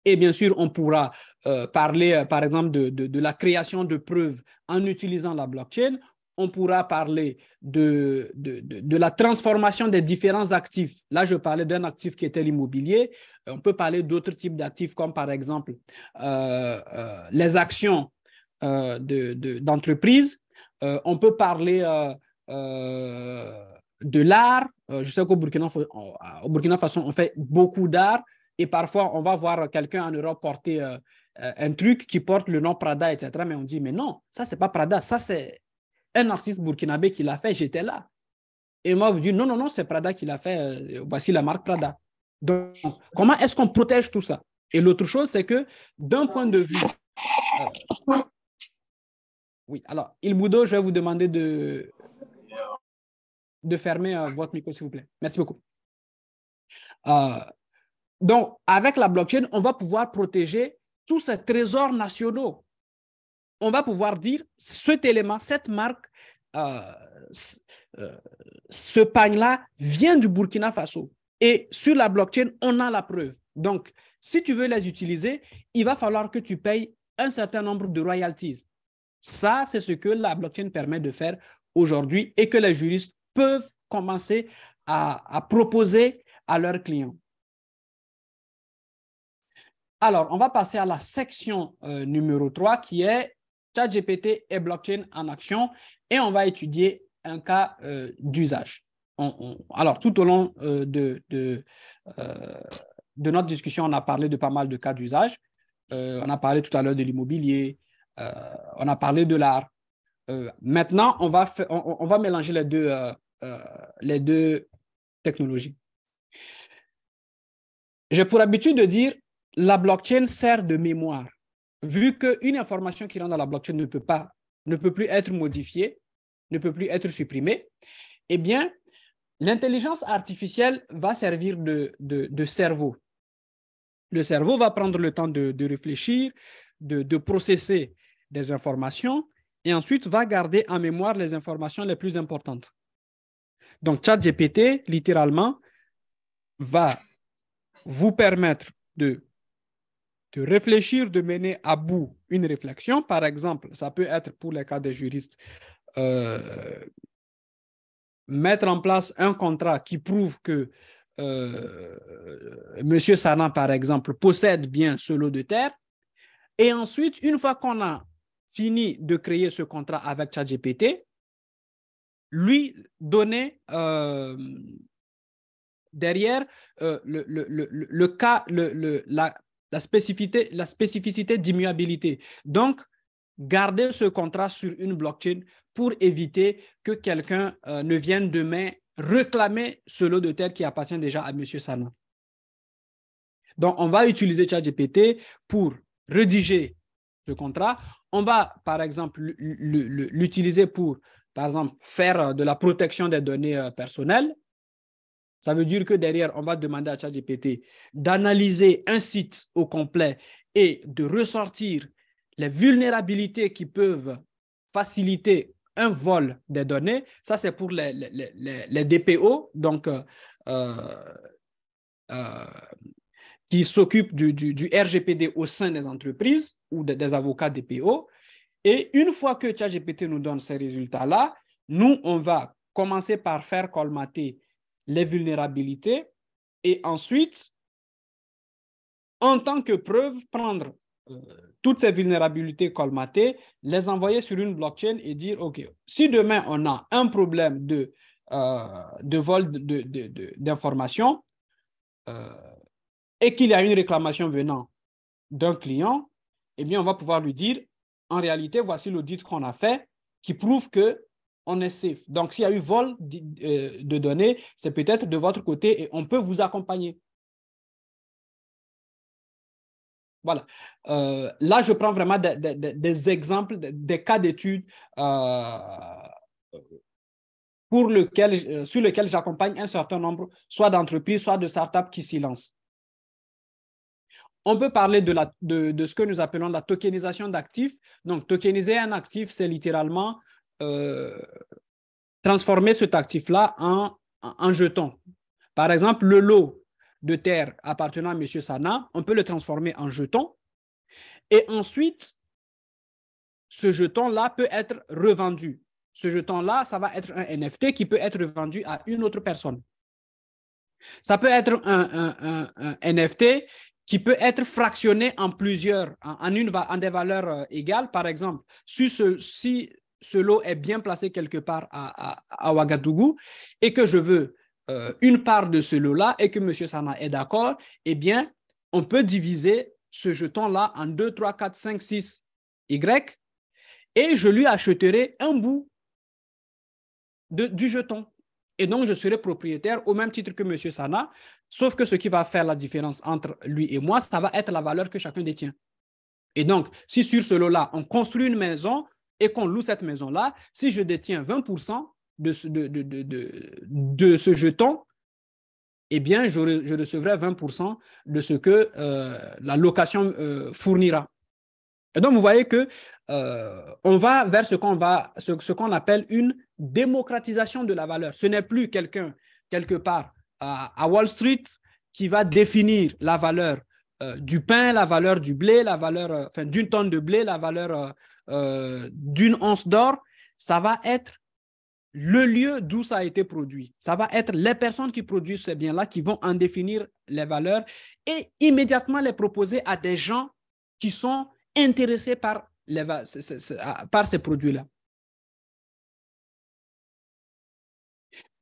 Et bien sûr, on pourra euh, parler, euh, par exemple, de, la création de preuves en utilisant la blockchain. On pourra parler de, la transformation des différents actifs. Là, je parlais d'un actif qui était l'immobilier. On peut parler d'autres types d'actifs, comme par exemple les actions d'entreprises euh, on peut parler euh, euh, de l'art. je sais qu'au Burkina, Burkina Faso, on fait beaucoup d'art et parfois on va voir quelqu'un en Europe porter un truc qui porte le nom Prada, etc. Mais on dit, mais non, ça, c'est pas Prada, ça, c'est un artiste burkinabé qui l'a fait, j'étais là. Et moi, je dis, non, non, non, c'est Prada qui l'a fait, voici la marque Prada. Donc, comment est-ce qu'on protège tout ça Et l'autre chose, c'est que d'un point de vue oui, alors, Il je vais vous demander de, fermer euh, votre micro, s'il vous plaît. Merci beaucoup. Euh, donc, avec la blockchain, on va pouvoir protéger tous ces trésors nationaux. On va pouvoir dire cet élément, cette marque, euh, ce pagne-là vient du Burkina Faso. Et sur la blockchain, on a la preuve. Donc, si tu veux les utiliser, il va falloir que tu payes un certain nombre de royalties. Ça, c'est ce que la blockchain permet de faire aujourd'hui et que les juristes peuvent commencer à, proposer à leurs clients. Alors, on va passer à la section euh, numéro 3 qui est ChatGPT et blockchain en action et on va étudier un cas euh, d'usage. alors, tout au long euh, de, notre discussion, on a parlé de pas mal de cas d'usage. on a parlé tout à l'heure de l'immobilier, euh, on a parlé de l'art. Euh, maintenant, on va, mélanger les deux, euh, les technologies. J'ai pour habitude de dire la blockchain sert de mémoire. Vu qu'une information qui rentre dans la blockchain ne peut plus être modifiée, ne peut plus être supprimée, eh bien, l'intelligence artificielle va servir de, cerveau. Le cerveau va prendre le temps de réfléchir, de, processer des informations et ensuite va garder en mémoire les informations les plus importantes. Donc, ChatGPT, littéralement, va vous permettre de, de réfléchir, de mener à bout une réflexion. Par exemple, ça peut être pour les cas des juristes, euh, mettre en place un contrat qui prouve que euh, M. Saran, par exemple, possède bien ce lot de terre. Et ensuite, une fois qu'on a fini de créer ce contrat avec ChatGPT, lui donner euh, derrière euh, le, cas, la, spécificité, la spécificité d'immuabilité. Donc, garder ce contrat sur une blockchain pour éviter que quelqu'un euh, ne vienne demain réclamer ce lot de terre qui appartient déjà à M. Sana. Donc, on va utiliser ChatGPT pour rédiger ce contrat. On va, par exemple, l'utiliser pour, par exemple, faire euh, de la protection des données euh, personnelles. Ça veut dire que derrière, on va demander à ChatGPT d'analyser un site au complet et de ressortir les vulnérabilités qui peuvent faciliter un vol des données. Ça, c'est pour les, DPO, donc euh, qui s'occupent du RGPD au sein des entreprises ou des avocats PO. Et une fois que ChatGPT nous donne ces résultats-là, nous, on va commencer par faire colmater les vulnérabilités et ensuite, en tant que preuve, prendre euh, toutes ces vulnérabilités colmatées, les envoyer sur une blockchain et dire, OK, si demain on a un problème de, euh, vol d'informations euh, et qu'il y a une réclamation venant d'un client, eh bien, on va pouvoir lui dire, en réalité, voici l'audit qu'on a fait qui prouve que on est safe. Donc, s'il y a eu vol euh, de données, c'est peut-être de votre côté et on peut vous accompagner. Voilà. Euh, là, je prends vraiment des, exemples, des cas d'études euh, sur lesquels j'accompagne un certain nombre, soit d'entreprises, soit de startups qui s'y lancent. On peut parler de, ce que nous appelons la tokenisation d'actifs. Donc, tokeniser un actif, c'est littéralement euh, transformer cet actif-là en, jeton. Par exemple, le lot de terre appartenant à M. Sana, on peut le transformer en jeton. Et ensuite, ce jeton-là peut être revendu. Ce jeton-là, ça va être un NFT qui peut être revendu à une autre personne. Ça peut être un NFT qui peut être fractionné en plusieurs, en, une, des valeurs euh, égales. Par exemple, si ce, lot est bien placé quelque part à, Ouagadougou et que je veux euh, une part de ce lot-là et que M. Sana est d'accord, eh bien, on peut diviser ce jeton-là en 2, 3, 4, 5, 6 Y et je lui achèterai un bout du jeton. Et donc, je serai propriétaire au même titre que M. Sana, sauf que ce qui va faire la différence entre lui et moi, ça va être la valeur que chacun détient. Et donc, si sur ce lot-là, on construit une maison et qu'on loue cette maison-là, si je détiens 20% de ce, jeton, eh bien, je, recevrai 20% de ce que euh, la location euh, fournira. Et donc, vous voyez que euh, on va vers ce qu'on va, ce, qu'on appelle une démocratisation de la valeur. Ce n'est plus quelqu'un quelque part à, Wall Street qui va définir la valeur euh, du pain, la valeur du blé, la valeur euh, enfin, d'une tonne de blé, la valeur d'une once d'or. Ça va être le lieu d'où ça a été produit. Ça va être les personnes qui produisent ces biens-là qui vont en définir les valeurs et immédiatement les proposer à des gens qui sont intéressés ah, par, ces produits-là.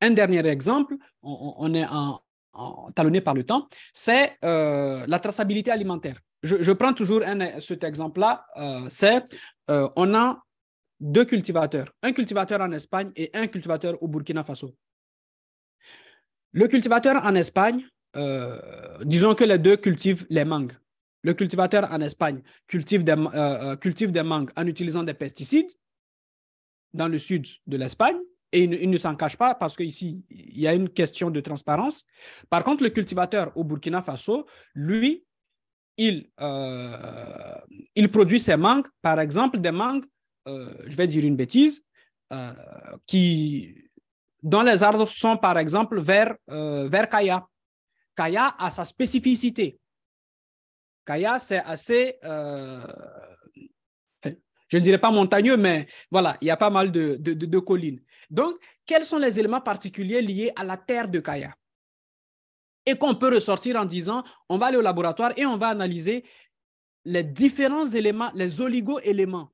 Un dernier exemple, on, est talonné par le temps, c'est euh, la traçabilité alimentaire. Je, prends toujours cet exemple-là, euh, c'est euh, on a deux cultivateurs, un cultivateur en Espagne et un cultivateur au Burkina Faso. Le cultivateur en Espagne, disons que les deux cultivent les mangues le cultivateur en Espagne euh, euh, cultive des, mangues en utilisant des pesticides dans le sud de l'Espagne et il ne, s'en cache pas parce qu'ici, il y a une question de transparence. Par contre, le cultivateur au Burkina Faso, lui, il, euh, produit ses mangues, par exemple, des mangues, je vais dire une bêtise, qui, dont les arbres sont, par exemple, vers, vers Kaya. Kaya a sa spécificité. Kaya, c'est assez, euh, je ne dirais pas montagneux, mais voilà, il y a pas mal de, collines. Donc, quels sont les éléments particuliers liés à la terre de Kaya Et qu'on peut ressortir en disant, on va aller au laboratoire et on va analyser les différents éléments, les oligo-éléments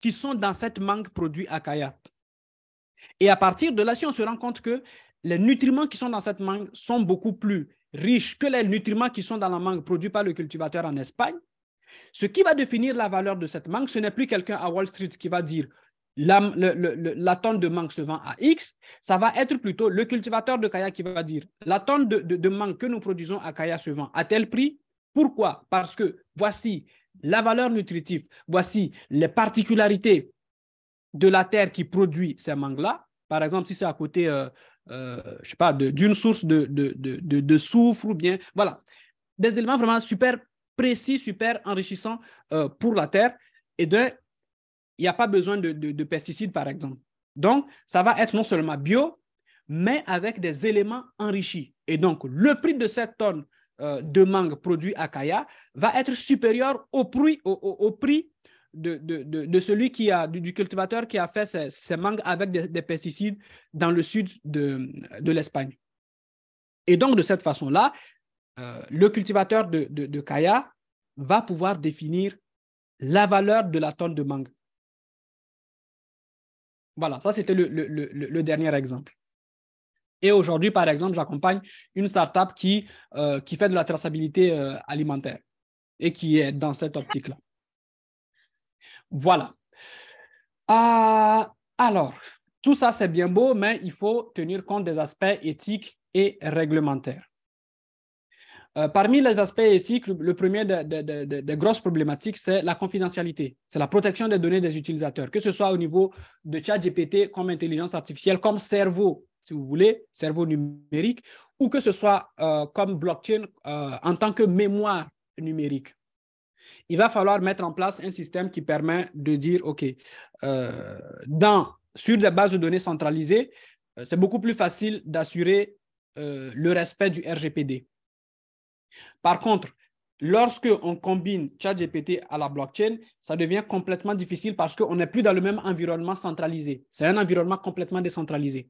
qui sont dans cette mangue produite à Kaya. Et à partir de là, si on se rend compte que les nutriments qui sont dans cette mangue sont beaucoup plus riche que les nutriments qui sont dans la mangue produits par le cultivateur en Espagne, ce qui va définir la valeur de cette mangue, ce n'est plus quelqu'un à Wall Street qui va dire la, tonne de mangue se vend à X, ça va être plutôt le cultivateur de Kaya qui va dire la tonne de, mangue que nous produisons à Kaya se vend à tel prix. Pourquoi Parce que voici la valeur nutritive, voici les particularités de la terre qui produit ces mangues-là. Par exemple, si c'est à côté euh, euh, je sais pas, d'une source de, de, de, soufre ou bien, voilà, des éléments vraiment super précis, super enrichissants euh, pour la terre. Et de, il n'y a pas besoin de, pesticides, par exemple. Donc, ça va être non seulement bio, mais avec des éléments enrichis. Et donc, le prix de cette tonne euh, de mangue produit à Kaya va être supérieur au prix, au prix de, celui qui a, du, cultivateur qui a fait ses, mangues avec des, pesticides dans le sud de, l'Espagne. Et donc, de cette façon-là, euh, le cultivateur de, de, Kaya va pouvoir définir la valeur de la tonne de mangue. Voilà, ça c'était le, dernier exemple. Et aujourd'hui, par exemple, j'accompagne une startup qui, euh, qui fait de la traçabilité euh, alimentaire et qui est dans cette optique-là. Voilà. Euh, alors, tout ça, c'est bien beau, mais il faut tenir compte des aspects éthiques et réglementaires. Euh, parmi les aspects éthiques, le premier des grosses problématiques, c'est la confidentialité, c'est la protection des données des utilisateurs, que ce soit au niveau de ChatGPT comme intelligence artificielle, comme cerveau, si vous voulez, cerveau numérique, ou que ce soit euh, comme blockchain en tant que mémoire numérique il va falloir mettre en place un système qui permet de dire, OK, euh, sur des bases de données centralisées, euh, c'est beaucoup plus facile d'assurer euh, le respect du RGPD. Par contre, lorsque on combine ChatGPT à la blockchain, ça devient complètement difficile parce qu'on n'est plus dans le même environnement centralisé. C'est un environnement complètement décentralisé,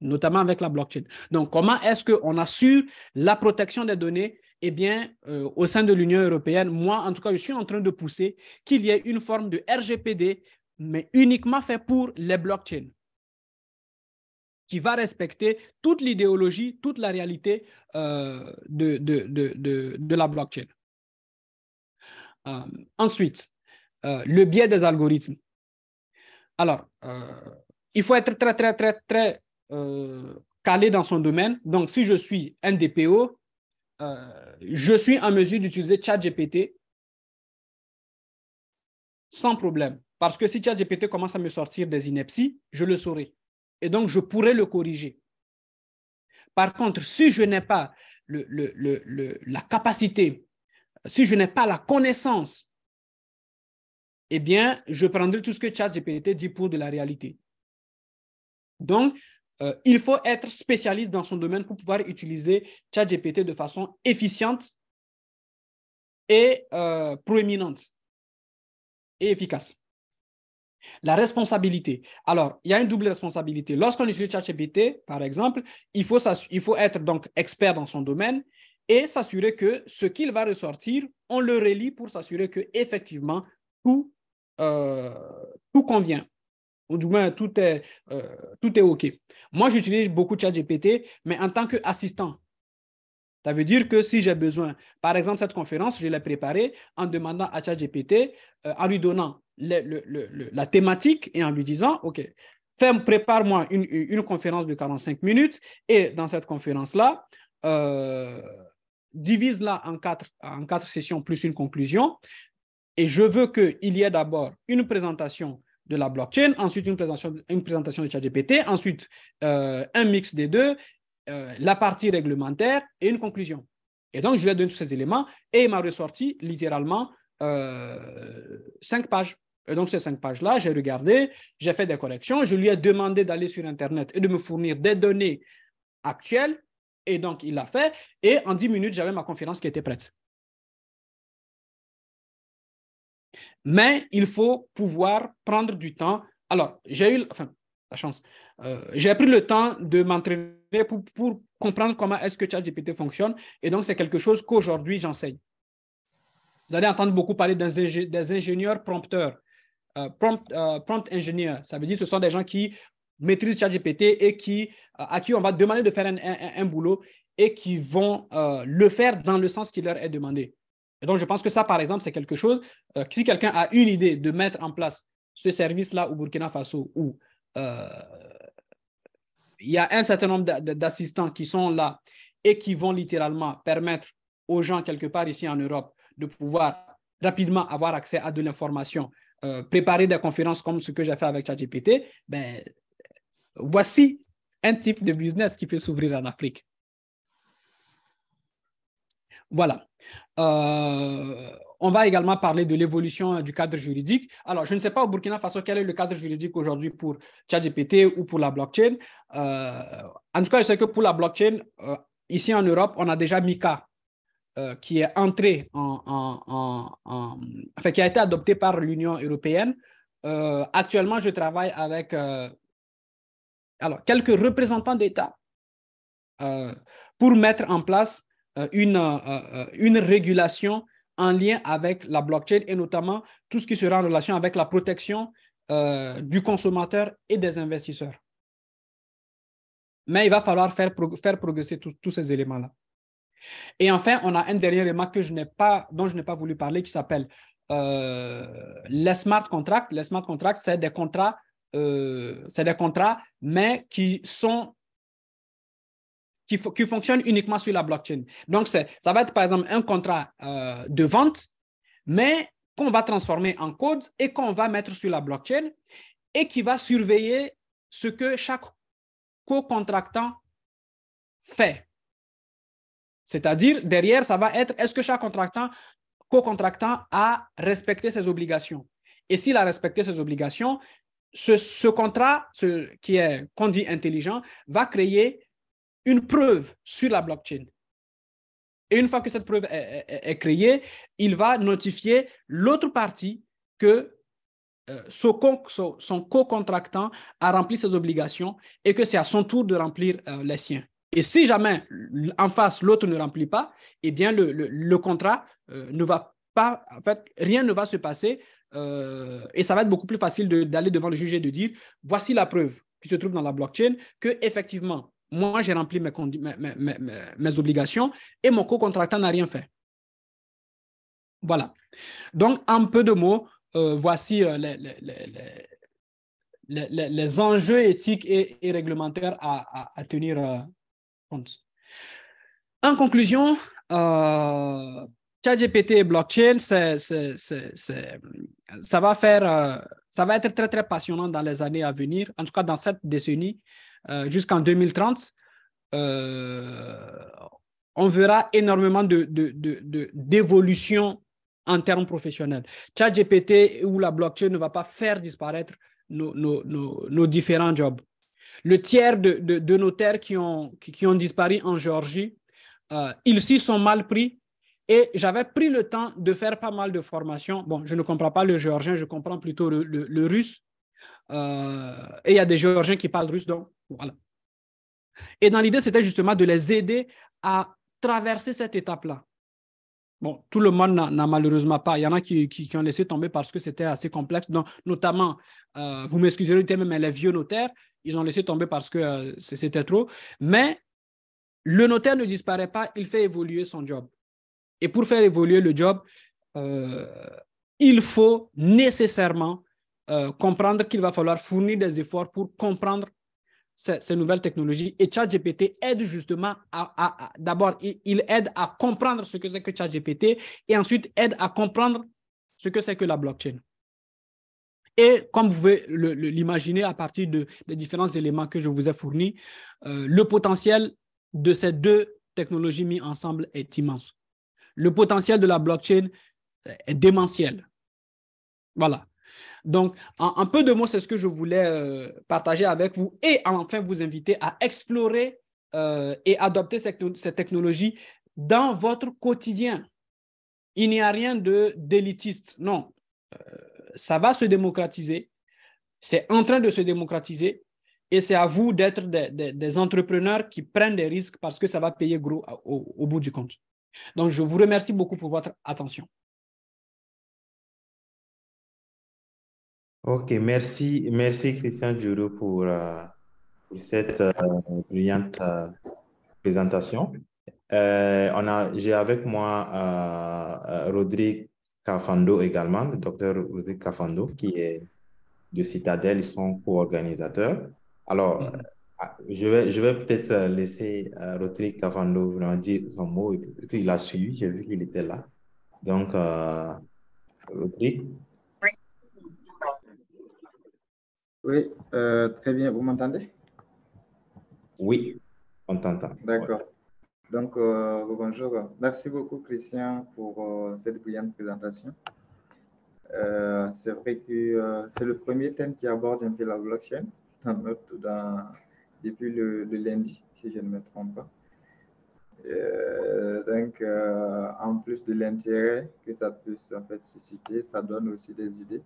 notamment avec la blockchain. Donc, comment est-ce qu'on assure la protection des données eh bien, euh, au sein de l'Union européenne, moi, en tout cas, je suis en train de pousser qu'il y ait une forme de RGPD, mais uniquement fait pour les blockchains, qui va respecter toute l'idéologie, toute la réalité euh, de, la blockchain. Euh, ensuite, le biais des algorithmes. Alors, il faut être très, très, très, très calé dans son domaine. Donc, si je suis un DPO, euh, je suis en mesure d'utiliser ChatGPT sans problème. Parce que si ChatGPT commence à me sortir des inepties, je le saurai. Et donc, je pourrai le corriger. Par contre, si je n'ai pas la capacité, si je n'ai pas la connaissance, eh bien, je prendrai tout ce que ChatGPT dit pour de la réalité. Donc, euh, il faut être spécialiste dans son domaine pour pouvoir utiliser ChatGPT de façon efficiente et euh, proéminente et efficace. La responsabilité. Alors, il y a une double responsabilité. Lorsqu'on utilise ChatGPT, par exemple, il faut, être donc expert dans son domaine et s'assurer que ce qu'il va ressortir, on le relit pour s'assurer que effectivement tout euh, convient. Ou du moins, tout est, euh, tout est OK. Moi, j'utilise beaucoup GPT mais en tant qu'assistant. Ça veut dire que si j'ai besoin, par exemple, cette conférence, je l'ai préparée en demandant à ChatGPT, GPT euh, en lui donnant la thématique et en lui disant, OK, prépare-moi une, une, conférence de 45 minutes et dans cette conférence-là, euh, divise-la en quatre, en quatre sessions plus une conclusion. Et je veux qu'il y ait d'abord une présentation de la blockchain, ensuite une présentation, une présentation de ensuite euh, un mix des deux, euh, la partie réglementaire et une conclusion. Et donc, je lui ai donné tous ces éléments et il m'a ressorti littéralement euh, cinq pages. Et donc, ces cinq pages-là, j'ai regardé, j'ai fait des corrections, je lui ai demandé d'aller sur Internet et de me fournir des données actuelles. Et donc, il l'a fait. Et en dix minutes, j'avais ma conférence qui était prête. Mais il faut pouvoir prendre du temps. Alors, j'ai eu enfin, la chance. Euh, j'ai pris le temps de m'entraîner pour, comprendre comment est-ce que ChatGPT fonctionne. Et donc, c'est quelque chose qu'aujourd'hui, j'enseigne. Vous allez entendre beaucoup parler des, ingénieurs prompteurs. Euh, prompt, euh, ça veut dire que ce sont des gens qui maîtrisent ChatGPT et euh, à qui on va demander de faire un boulot et qui vont le faire dans le sens qui leur est demandé. Et donc, je pense que ça, par exemple, c'est quelque chose, euh, si quelqu'un a une idée de mettre en place ce service-là au Burkina Faso, où euh, il y a un certain nombre d'assistants qui sont là et qui vont littéralement permettre aux gens quelque part ici en Europe de pouvoir rapidement avoir accès à de l'information, euh, préparer des conférences comme ce que j'ai fait avec ChatGPT, ben, voici un type de business qui peut s'ouvrir en Afrique. Voilà. Euh, on va également parler de l'évolution euh, du cadre juridique. Alors, je ne sais pas au Burkina Faso quel est le cadre juridique aujourd'hui pour GPT ou pour la blockchain. Euh, en tout cas, je sais que pour la blockchain, ici en Europe, on a déjà Mika, qui est entré en, enfin, qui a été adopté par l'Union européenne. actuellement, je travaille avec alors, quelques représentants d'État pour mettre en place euh, euh, euh, une, régulation en lien avec la blockchain et notamment tout ce qui sera en relation avec la protection du consommateur et des investisseurs. Mais il va falloir faire, faire progresser tous ces éléments-là. Et enfin, on a un dernier élément que je pas, dont je n'ai pas voulu parler qui s'appelle les smart contracts. Les smart contracts, c'est des contrats, c'est des contrats, mais qui sont qui, fonctionne uniquement sur la blockchain. Donc, ça va être par exemple un contrat euh, de vente, mais qu'on va transformer en code et qu'on va mettre sur la blockchain et qui va surveiller ce que chaque co-contractant fait. C'est-à-dire, derrière, ça va être est-ce que chaque contractant, co-contractant a respecté ses obligations Et s'il a respecté ses obligations, ce, contrat, ce, qui est dit intelligent, va créer une preuve sur la blockchain. Et une fois que cette preuve est, créée, il va notifier l'autre partie que euh, son co-contractant a rempli ses obligations et que c'est à son tour de remplir euh, les siens. Et si jamais en face l'autre ne remplit pas, eh bien le, contrat euh, ne va pas, en fait, rien ne va se passer et ça va être beaucoup plus facile d'aller devant le juge et de dire voici la preuve qui se trouve dans la blockchain que effectivement moi, j'ai rempli mes, obligations et mon co-contractant n'a rien fait. Voilà. Donc, en peu de mots, euh, voici euh, les, enjeux éthiques et, réglementaires à, tenir euh, compte. En conclusion, ChatGPT et blockchain, ça va ça va être très très passionnant dans les années à venir, en tout cas dans cette décennie, euh, jusqu'en 2030, euh, on verra énormément d'évolution de, en termes professionnels. GPT ou la blockchain ne va pas faire disparaître nos, différents jobs. Le tiers de, notaires qui ont, qui, ont disparu en Géorgie, euh, ils s'y sont mal pris et j'avais pris le temps de faire pas mal de formations. Bon, je ne comprends pas le géorgien, je comprends plutôt le, russe. et il y a des géorgiens qui parlent russe, donc et dans l'idée, c'était justement de les aider à traverser cette étape-là. Bon, tout le monde n'a malheureusement pas. Il y en a qui, ont laissé tomber parce que c'était assez complexe. notamment, euh, vous m'excuserez le thème mais les vieux notaires, ils ont laissé tomber parce que euh, c'était trop. Mais le notaire ne disparaît pas, il fait évoluer son job. Et pour faire évoluer le job, euh, il faut nécessairement comprendre qu'il va falloir fournir des efforts pour comprendre ces, nouvelles technologies. Et ChatGPT aide justement à, d'abord, il, aide à comprendre ce que c'est que ChatGPT et ensuite aide à comprendre ce que c'est que la blockchain. Et comme vous pouvez l'imaginer à partir de, des différents éléments que je vous ai fournis, euh, le potentiel de ces deux technologies mises ensemble est immense. Le potentiel de la blockchain est démentiel. Voilà. Donc, en, peu de mots, c'est ce que je voulais euh, partager avec vous et enfin vous inviter à explorer euh, et adopter cette, technologie dans votre quotidien. Il n'y a rien de d'élitiste, non. Euh, ça va se démocratiser, c'est en train de se démocratiser et c'est à vous d'être des, entrepreneurs qui prennent des risques parce que ça va payer gros au bout du compte. Donc, je vous remercie beaucoup pour votre attention. Ok, merci, merci Christian Duro euh, pour, cette euh, brillante euh, présentation. on a, j'ai avec moi Rodrigue Cafando également, le docteur Rodrigue Cafando, qui est de Citadel, ils co organisateur Alors, mm. je vais, je vais peut-être laisser Rodrigue Cafando vraiment dire son mot. Il a suivi, j'ai vu qu'il était là. Donc, Rodrigue. Oui, euh, très bien. Vous m'entendez Oui, on t'entend. D'accord. Donc, euh, bonjour. Merci beaucoup, Christian, pour euh, cette brillante présentation. c'est vrai que c'est le premier thème qui aborde un peu la blockchain depuis le, lundi, si je ne me trompe pas. donc, en plus de l'intérêt que ça peut en fait, susciter, ça donne aussi des idées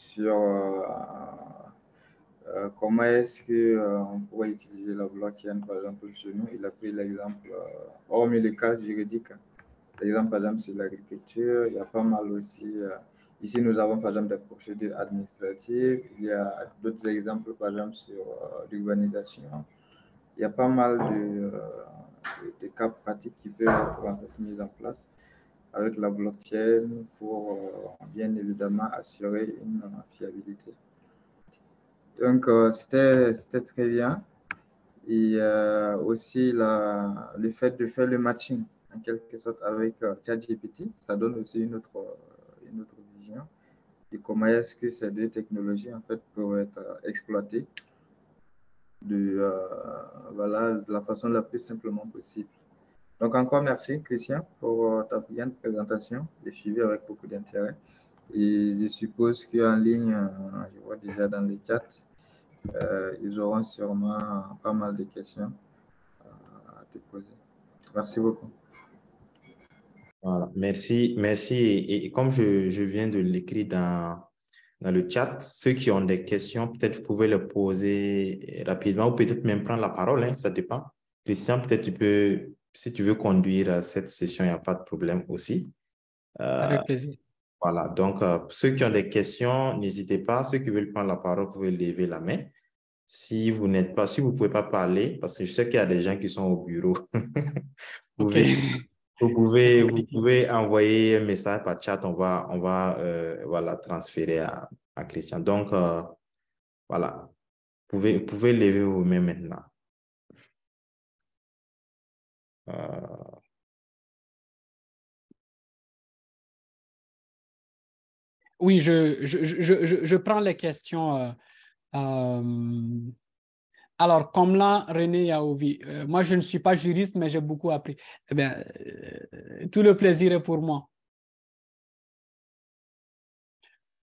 sur euh, euh, comment est-ce qu'on euh, pourrait utiliser la blockchain, par exemple, chez nous. Il a pris l'exemple, hormis les cas juridiques, l'exemple, par exemple, sur l'agriculture, il y a pas mal aussi. Ici, nous avons par exemple des procédures administratives. Il y a d'autres exemples, par exemple, sur l'urbanisation. Il y a pas mal de, cas pratiques qui peuvent être mis en place avec la blockchain pour euh, bien évidemment assurer une fiabilité. Donc, euh, c'était très bien. Et euh, aussi la, le fait de faire le matching en quelque sorte avec euh, ChatGPT, ça donne aussi une autre, une autre vision et comment est-ce que ces deux technologies en fait peuvent être exploitées de, voilà, de la façon la plus simplement possible. Donc encore merci Christian pour euh, ta brillante présentation. J'ai suivi avec beaucoup d'intérêt. Et je suppose qu'en ligne, euh, je vois déjà dans le chat, euh, ils auront sûrement pas mal de questions à te poser. Merci beaucoup. Voilà, merci, merci. Et, comme je, je, viens de l'écrire dans, dans le chat, ceux qui ont des questions, peut-être vous pouvez les poser rapidement ou peut-être même prendre la parole, hein, ça dépend. Christian, peut-être tu peux si tu veux conduire euh, cette session, il n'y a pas de problème aussi. Euh, Avec plaisir. Voilà, donc euh, ceux qui ont des questions, n'hésitez pas. Ceux qui veulent prendre la parole, vous pouvez lever la main. Si vous n'êtes pas, si vous ne pouvez pas parler, parce que je sais qu'il y a des gens qui sont au bureau, vous, pouvez, vous, pouvez, envoyer un message par chat, on va, on va voilà, transférer à, Christian. Donc, voilà, pouvez, vous pouvez lever vos mains maintenant. Euh, oui, je, je, prends les questions. Euh, euh, alors, comme là, René Yaovi, moi je ne suis pas juriste, mais j'ai beaucoup appris. Eh bien, tout le plaisir est pour moi.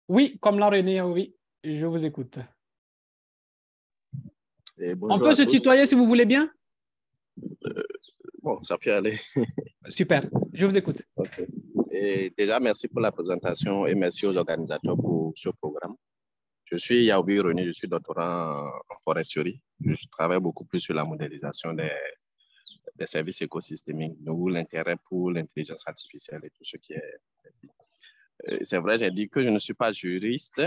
Oui, comme là, René Yaovi, je vous écoute. Eh, On peut se tutoyer si vous voulez bien Bon, ça peut aller. Super, je vous écoute. Et déjà, merci pour la présentation et merci aux organisateurs pour ce programme. Je suis Yaobi René, je suis doctorant en foresterie. Je travaille beaucoup plus sur la modélisation des, services écosystémiques, donc l'intérêt pour l'intelligence artificielle et tout ce qui est. Euh, c'est vrai, j'ai dit que je ne suis pas juriste,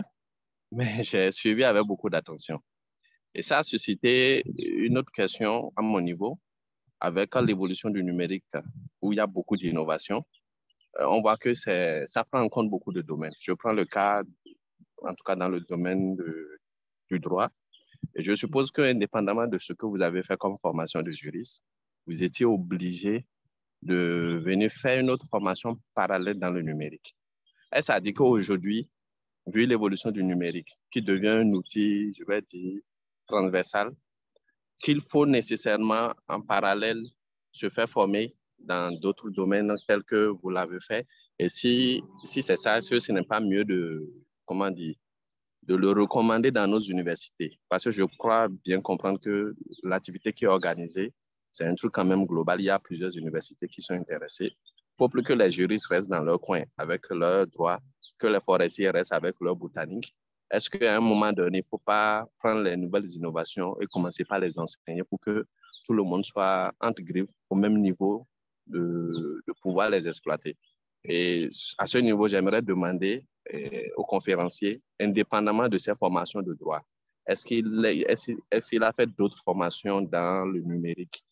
mais j'ai suivi avec beaucoup d'attention. Et ça a suscité une autre question à mon niveau avec l'évolution du numérique, où il y a beaucoup d'innovation, euh, on voit que ça prend en compte beaucoup de domaines. Je prends le cas, en tout cas dans le domaine du droit. Et je suppose que, indépendamment de ce que vous avez fait comme formation de juriste, vous étiez obligé de venir faire une autre formation parallèle dans le numérique. Et ça dit qu'aujourd'hui, vu l'évolution du numérique, qui devient un outil, je vais dire, transversal qu'il faut nécessairement en parallèle se faire former dans d'autres domaines tels que vous l'avez fait. Et si, c'est ça, ce n'est pas mieux de, comment de le recommander dans nos universités. Parce que je crois bien comprendre que l'activité qui est organisée, c'est un truc quand même global. Il y a plusieurs universités qui sont intéressées. Il faut plus que les juristes restent dans leur coin avec leurs droits, que les forestiers restent avec leur botanique est-ce qu'à un moment donné, il ne faut pas prendre les nouvelles innovations et commencer par les enseigner pour que tout le monde soit entre griffes au même niveau de, pouvoir les exploiter Et à ce niveau, j'aimerais demander au eh, aux conférenciers, indépendamment de ses formations de droit, est-ce qu'il est a fait d'autres formations dans le numérique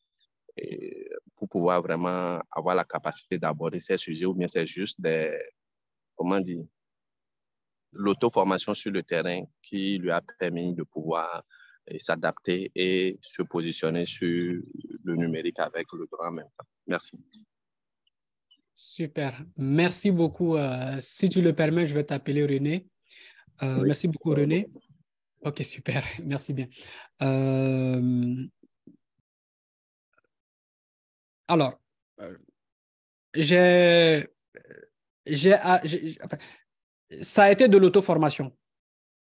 eh, pour pouvoir vraiment avoir la capacité d'aborder ces sujets ou bien c'est juste des, comment dire, l'auto-formation sur le terrain qui lui a permis de pouvoir eh, s'adapter et se positionner sur le numérique avec le droit en même temps. Merci. Super. Merci beaucoup. Euh, si tu le permets, je vais t'appeler René. Euh, merci beaucoup, René. OK, super. Merci bien. Euh, alors, j'ai j'ai ah, ça a été de l'auto-formation.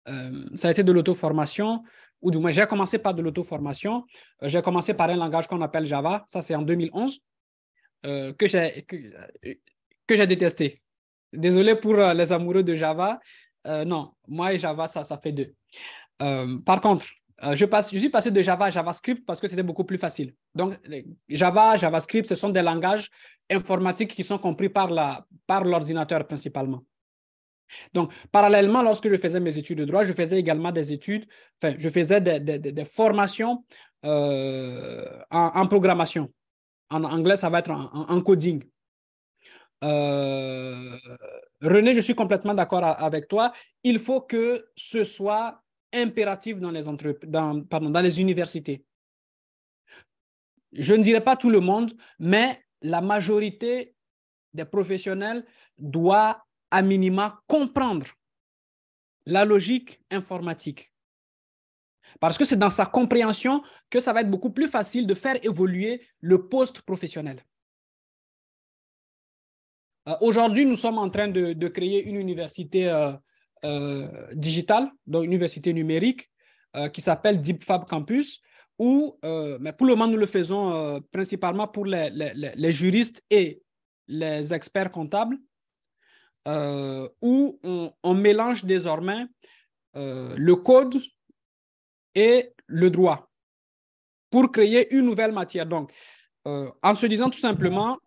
Euh, ça a été de l'auto-formation, ou du moins, j'ai commencé par de l'auto-formation. Euh, j'ai commencé par un langage qu'on appelle Java. Ça, c'est en 2011 euh, que j'ai que, j'ai détesté. Désolé pour les amoureux de Java. non, moi et Java, ça, ça fait deux. par contre, je, suis passé de Java à JavaScript parce que c'était beaucoup plus facile. Donc, Java, JavaScript, ce sont des langages informatiques qui sont compris par l'ordinateur par principalement. Donc, parallèlement, lorsque je faisais mes études de droit, je faisais également des études, enfin, je faisais des, formations euh, en, programmation. En anglais, ça va être en, coding. Euh, René, je suis complètement d'accord avec toi. Il faut que ce soit impératif dans les, dans, pardon, dans les universités. Je ne dirais pas tout le monde, mais la majorité des professionnels doit à minima comprendre la logique informatique. Parce que c'est dans sa compréhension que ça va être beaucoup plus facile de faire évoluer le poste professionnel. Euh, aujourd'hui, nous sommes en train de, créer une université euh, euh, digitale, donc une université numérique, qui s'appelle DeepFab Campus, où, mais pour le moment, nous le faisons principalement pour les juristes et les experts comptables. Euh, où on, mélange désormais euh, le code et le droit pour créer une nouvelle matière. Donc, euh, en se disant tout simplement,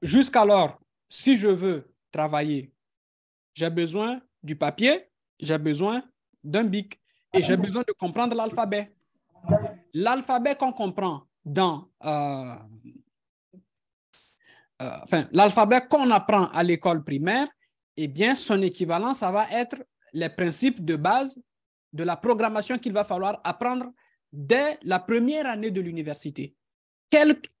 jusqu'alors, si je veux travailler, j'ai besoin du papier, j'ai besoin d'un bic et j'ai besoin de comprendre l'alphabet. L'alphabet qu'on comprend dans euh, l'alphabet qu'on apprend à l'école primaire, eh bien, son équivalent, ça va être les principes de base de la programmation qu'il va falloir apprendre dès la première année de l'université,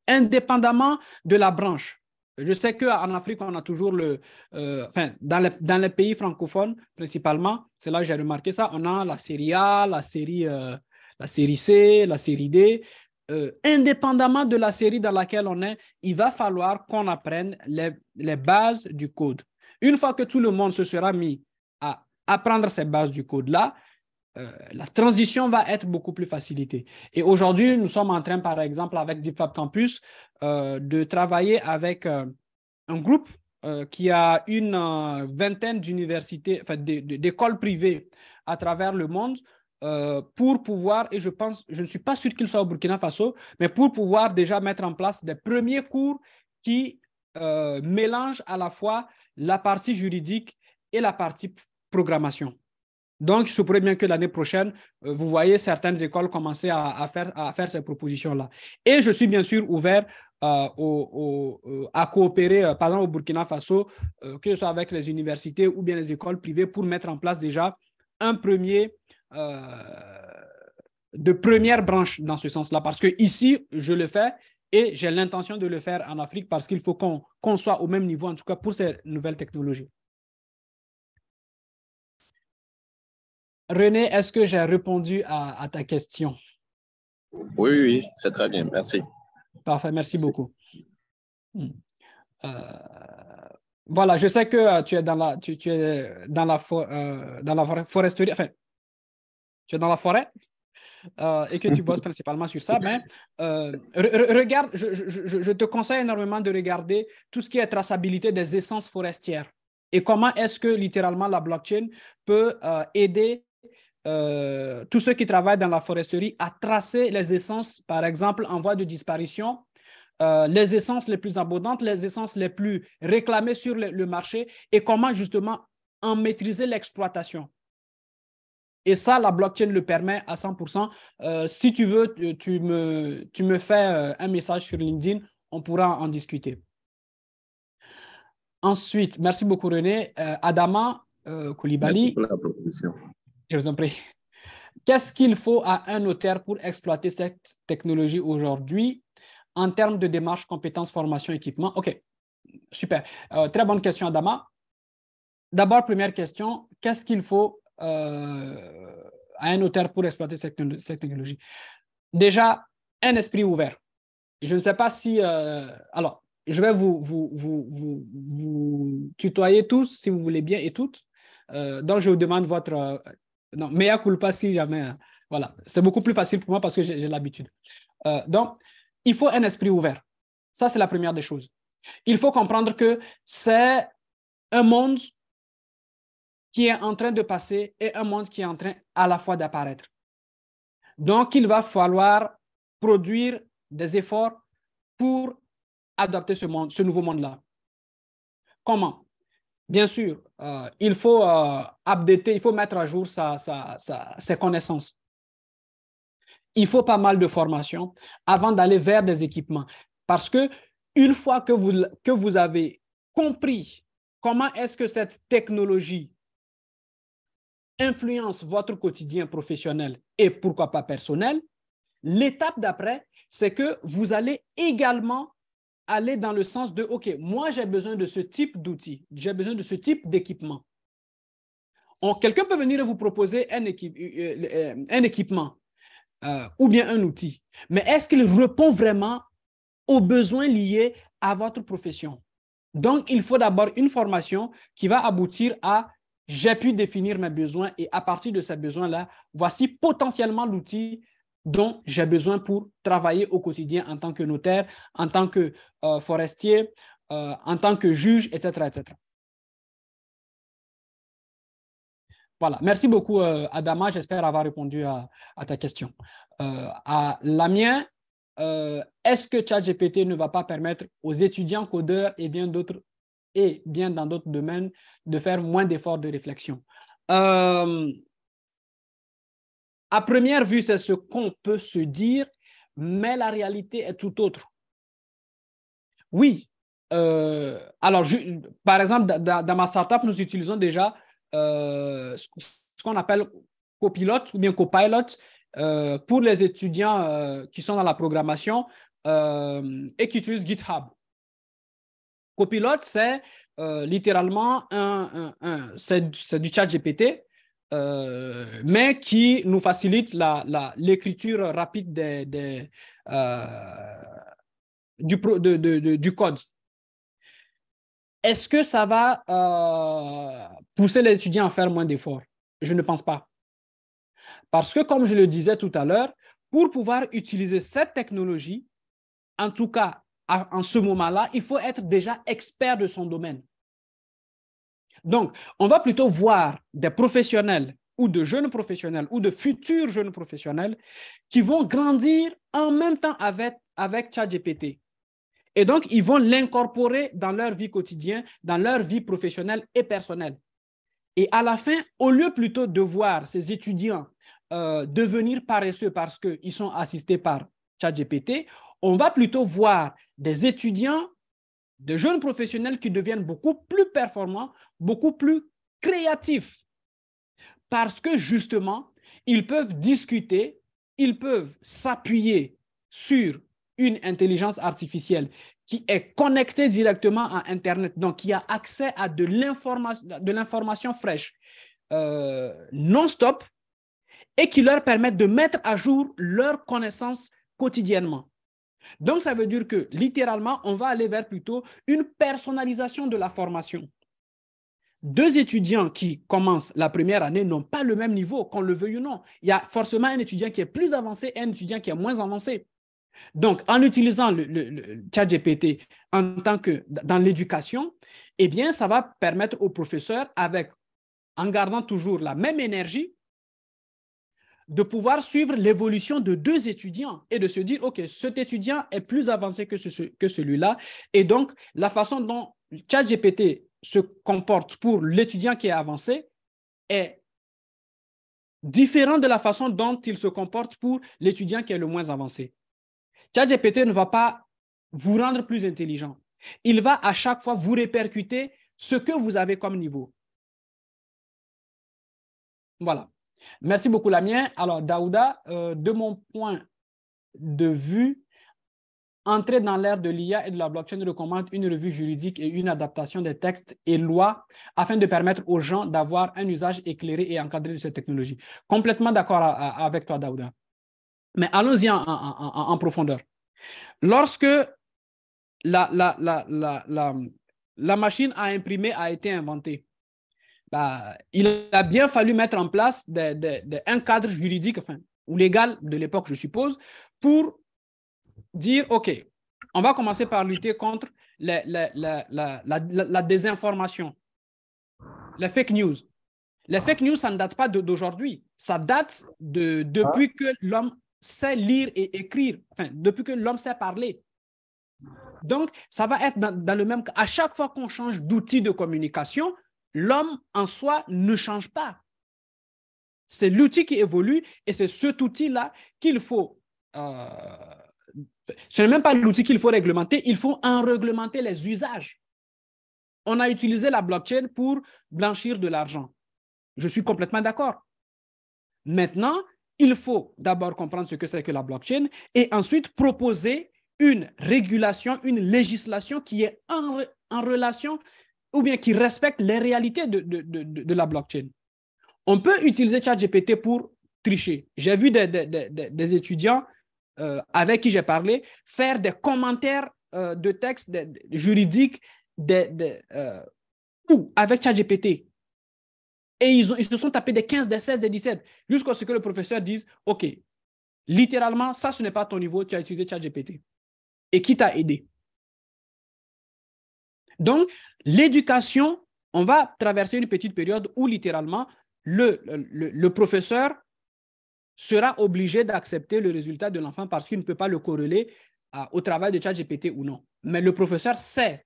indépendamment de la branche. Je sais qu'en Afrique, on a toujours le... Euh, dans les, pays francophones, principalement, c'est là que j'ai remarqué ça, on a la série A, la euh, la série C, la série D. Euh, indépendamment de la série dans laquelle on est, il va falloir qu'on apprenne les, bases du code. Une fois que tout le monde se sera mis à apprendre ces bases du code-là, euh, la transition va être beaucoup plus facilitée. Et aujourd'hui, nous sommes en train, par exemple, avec DeepFab Campus, euh, de travailler avec un groupe qui a une vingtaine d'universités, enfin d'écoles privées à travers le monde euh, pour pouvoir, et je pense, je ne suis pas sûr qu'il soit au Burkina Faso, mais pour pouvoir déjà mettre en place des premiers cours qui euh, mélangent à la fois la partie juridique et la partie programmation. Donc, il se pourrait bien que l'année prochaine, euh, vous voyez certaines écoles commencer à, faire, à faire, ces propositions-là. Et je suis bien sûr ouvert à coopérer, par exemple, au Burkina Faso, que ce soit avec les universités ou bien les écoles privées, pour mettre en place déjà un premier, euh, de première branche dans ce sens-là. Parce que ici, je le fais et j'ai l'intention de le faire en Afrique parce qu'il faut qu'on qu'on soit au même niveau, en tout cas pour ces nouvelles technologies. René, est-ce que j'ai répondu à, ta question? Oui, oui, c'est très bien. Merci. Parfait, merci, beaucoup. Hmm. Euh, voilà, je sais que euh, tu es dans la, tu, tu es dans la, dans la foresterie, enfin, tu es dans la forêt euh, et que tu bosses principalement sur ça, mais ben, euh, regarde, je, te conseille énormément de regarder tout ce qui est traçabilité des essences forestières et comment est-ce que littéralement la blockchain peut euh, aider tous ceux qui travaillent dans la foresterie à tracer les essences, par exemple, en voie de disparition, les essences les plus abondantes, les essences les plus réclamées sur le marché et comment justement en maîtriser l'exploitation. Et ça, la blockchain le permet à 100%. Euh, si tu veux, tu, me, fais euh, un message sur LinkedIn, on pourra en discuter. Ensuite, merci beaucoup René. Euh, Adama Koulibaly. Merci pour la proposition. Je vous en prie. Qu'est-ce qu'il faut à un notaire pour exploiter cette technologie aujourd'hui en termes de démarches, compétences, formation, équipement OK, super. très bonne question, Adama. D'abord, première question, qu'est-ce qu'il faut euh, à un auteur pour exploiter cette, technologie. Déjà, un esprit ouvert. Je ne sais pas si... Euh, alors, je vais vous, vous, vous, vous, vous tutoyer tous, si vous voulez bien, et toutes. Euh, donc, je vous demande votre... Euh, non, mea culpa si jamais. Hein. Voilà, c'est beaucoup plus facile pour moi parce que j'ai l'habitude. donc, il faut un esprit ouvert. Ça, c'est la première des choses. Il faut comprendre que c'est un monde qui est en train de passer et un monde qui est en train à la fois d'apparaître. Donc, il va falloir produire des efforts pour adopter ce monde, ce nouveau monde-là. Comment Bien sûr, euh, il faut euh, updater, il faut mettre à jour ses connaissances. Il faut pas mal de formation avant d'aller vers des équipements. Parce que une fois que vous, que vous avez compris comment est-ce que cette technologie influence votre quotidien professionnel et pourquoi pas personnel, l'étape d'après, c'est que vous allez également aller dans le sens de, OK, moi j'ai besoin de ce type d'outil, j'ai besoin de ce type d'équipement. Quelqu'un peut venir vous proposer un, euh, euh, équipement euh, ou bien un outil, mais est-ce qu'il répond vraiment aux besoins liés à votre profession? Donc, il faut d'abord une formation qui va aboutir à j'ai pu définir mes besoins et à partir de ces besoins-là, voici potentiellement l'outil dont j'ai besoin pour travailler au quotidien en tant que notaire, en tant que euh, forestier, euh, en tant que juge, etc. etc. Voilà, merci beaucoup euh, Adama, j'espère avoir répondu à, ta question. à la mienne, est-ce que ChatGPT ne va pas permettre aux étudiants codeurs et bien d'autres et bien dans d'autres domaines, de faire moins d'efforts de réflexion. Euh, à première vue, c'est ce qu'on peut se dire, mais la réalité est tout autre. Oui. Euh, alors, par exemple, dans, ma startup, nous utilisons déjà euh, ce, qu'on appelle copilote ou bien copilot pour les étudiants qui sont dans la programmation et qui utilisent GitHub. Copilote, c'est euh, littéralement du chat GPT, euh, mais qui nous facilite l'écriture rapide euh, du, du, code. Est-ce que ça va pousser les étudiants à faire moins d'efforts Je ne pense pas. Parce que, comme je le disais tout à l'heure, pour pouvoir utiliser cette technologie, en tout cas en ce moment-là, il faut être déjà expert de son domaine. Donc, on va plutôt voir des professionnels ou de jeunes professionnels ou de futurs jeunes professionnels qui vont grandir en même temps avec, avec ChatGPT. Et donc, ils vont l'incorporer dans leur vie quotidienne, dans leur vie professionnelle et personnelle. Et à la fin, au lieu plutôt de voir ces étudiants euh, devenir paresseux parce qu'ils sont assistés par ChatGPT, on va plutôt voir des étudiants, de jeunes professionnels qui deviennent beaucoup plus performants, beaucoup plus créatifs, parce que justement, ils peuvent discuter, ils peuvent s'appuyer sur une intelligence artificielle qui est connectée directement à Internet, donc qui a accès à de l'information fraîche euh, non-stop et qui leur permet de mettre à jour leurs connaissances quotidiennement. Donc, ça veut dire que littéralement, on va aller vers plutôt une personnalisation de la formation. Deux étudiants qui commencent la première année n'ont pas le même niveau, qu'on le veuille ou non. Il y a forcément un étudiant qui est plus avancé et un étudiant qui est moins avancé. Donc, en utilisant le, le, le en tant que dans l'éducation, eh bien, ça va permettre aux professeurs, avec, en gardant toujours la même énergie, de pouvoir suivre l'évolution de deux étudiants et de se dire, OK, cet étudiant est plus avancé que, ce, que celui-là. Et donc, la façon dont 4GPT se comporte pour l'étudiant qui est avancé est différente de la façon dont il se comporte pour l'étudiant qui est le moins avancé. ChatGPT ne va pas vous rendre plus intelligent. Il va à chaque fois vous répercuter ce que vous avez comme niveau. Voilà. Merci beaucoup, Lamien. Alors, Daouda, euh, de mon point de vue, Entrer dans l'ère de l'IA et de la blockchain recommande une revue juridique et une adaptation des textes et lois afin de permettre aux gens d'avoir un usage éclairé et encadré de cette technologie. Complètement d'accord avec toi, Daouda. Mais allons-y en, profondeur. Lorsque la, machine à imprimer a été inventée, bah, il a bien fallu mettre en place un cadre juridique enfin, ou légal de l'époque, je suppose, pour dire, OK, on va commencer par lutter contre la, désinformation, les fake news. Les fake news, ça ne date pas d'aujourd'hui. Ça date de, depuis que l'homme sait lire et écrire, enfin, depuis que l'homme sait parler. Donc, ça va être dans, le même cas. À chaque fois qu'on change d'outil de communication, l'homme en soi ne change pas. C'est l'outil qui évolue et c'est cet outil-là qu'il faut... Euh, ce n'est même pas l'outil qu'il faut réglementer, il faut en réglementer les usages. On a utilisé la blockchain pour blanchir de l'argent. Je suis complètement d'accord. Maintenant, il faut d'abord comprendre ce que c'est que la blockchain et ensuite proposer une régulation, une législation qui est en relation ou bien qui respectent les réalités de, la blockchain. On peut utiliser ChatGPT pour tricher. J'ai vu des, étudiants euh, avec qui j'ai parlé faire des commentaires euh, de textes juridiques euh, ou avec ChatGPT. Et ils, ils se sont tapés des 15, des 16, des 17, jusqu'à ce que le professeur dise, OK, littéralement, ça, ce n'est pas ton niveau, tu as utilisé ChatGPT. Et qui t'a aidé donc, l'éducation, on va traverser une petite période où littéralement, le, professeur sera obligé d'accepter le résultat de l'enfant parce qu'il ne peut pas le corréler euh, au travail de GPT ou non. Mais le professeur sait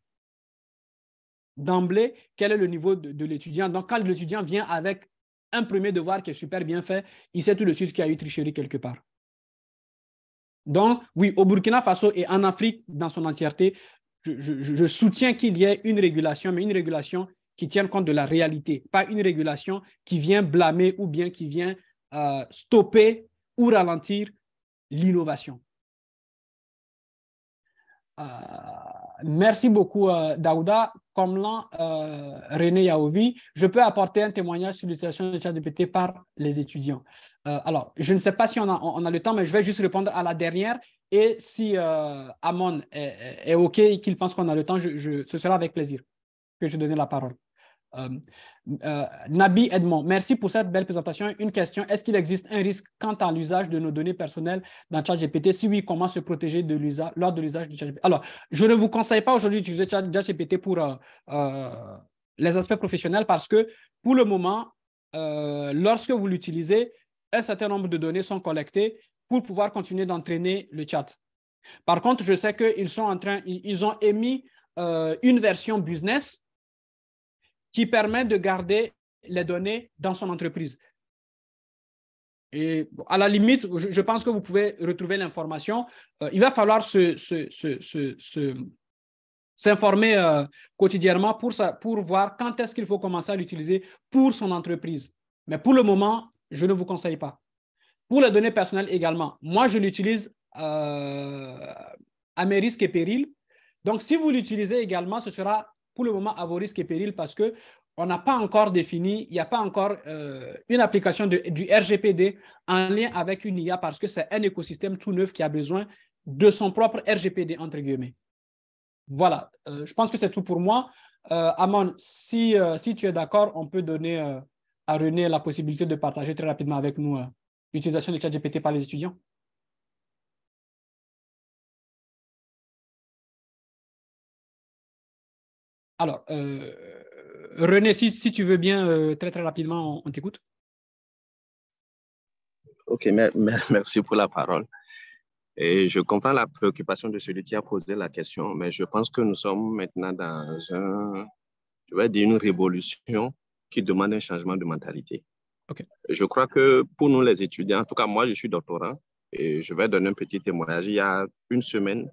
d'emblée quel est le niveau de, de l'étudiant. Donc, quand l'étudiant vient avec un premier devoir qui est super bien fait, il sait tout de suite qu'il y a eu tricherie quelque part. Donc, oui, au Burkina Faso et en Afrique dans son entièreté, je, soutiens qu'il y ait une régulation, mais une régulation qui tienne compte de la réalité, pas une régulation qui vient blâmer ou bien qui vient euh, stopper ou ralentir l'innovation. Euh, merci beaucoup, euh, Daouda. Comme l'a euh, René Yaovi, je peux apporter un témoignage sur l'utilisation de ChatGPT par les étudiants. alors, je ne sais pas si on a, on a, le temps, mais je vais juste répondre à la dernière et si euh, Amon est, OK et qu'il pense qu'on a le temps, ce sera avec plaisir que je donne la parole. Euh, euh, Nabi Edmond, merci pour cette belle présentation. Une question, est-ce qu'il existe un risque quant à l'usage de nos données personnelles dans ChatGPT Si oui, comment se protéger de lors de l'usage de ChatGPT Alors, je ne vous conseille pas aujourd'hui d'utiliser ChatGPT pour les aspects professionnels parce que pour le moment, lorsque vous l'utilisez, un certain nombre de données sont collectées pour pouvoir continuer d'entraîner le chat. Par contre, je sais qu'ils sont en train, ils ont émis euh, une version business qui permet de garder les données dans son entreprise. Et à la limite, je, pense que vous pouvez retrouver l'information. Euh, il va falloir s'informer euh, quotidiennement pour, pour voir quand est-ce qu'il faut commencer à l'utiliser pour son entreprise. Mais pour le moment, je ne vous conseille pas. Pour les données personnelles également, moi, je l'utilise euh, à mes risques et périls. Donc, si vous l'utilisez également, ce sera pour le moment à vos risques et périls parce que on n'a pas encore défini, il n'y a pas encore euh, une application du RGPD en lien avec une IA parce que c'est un écosystème tout neuf qui a besoin de son propre RGPD, entre guillemets. Voilà, euh, je pense que c'est tout pour moi. Amon, si, si, tu es d'accord, on peut donner à René la possibilité de partager très rapidement avec nous l'utilisation de ChatGPT par les étudiants Alors, euh, René, si, tu veux bien, euh, très très rapidement, on, t'écoute. Ok, merci pour la parole. Et je comprends la préoccupation de celui qui a posé la question, mais je pense que nous sommes maintenant dans un, je une révolution qui demande un changement de mentalité. Je crois que pour nous les étudiants, en tout cas moi je suis doctorant et je vais donner un petit témoignage. Il y a une semaine,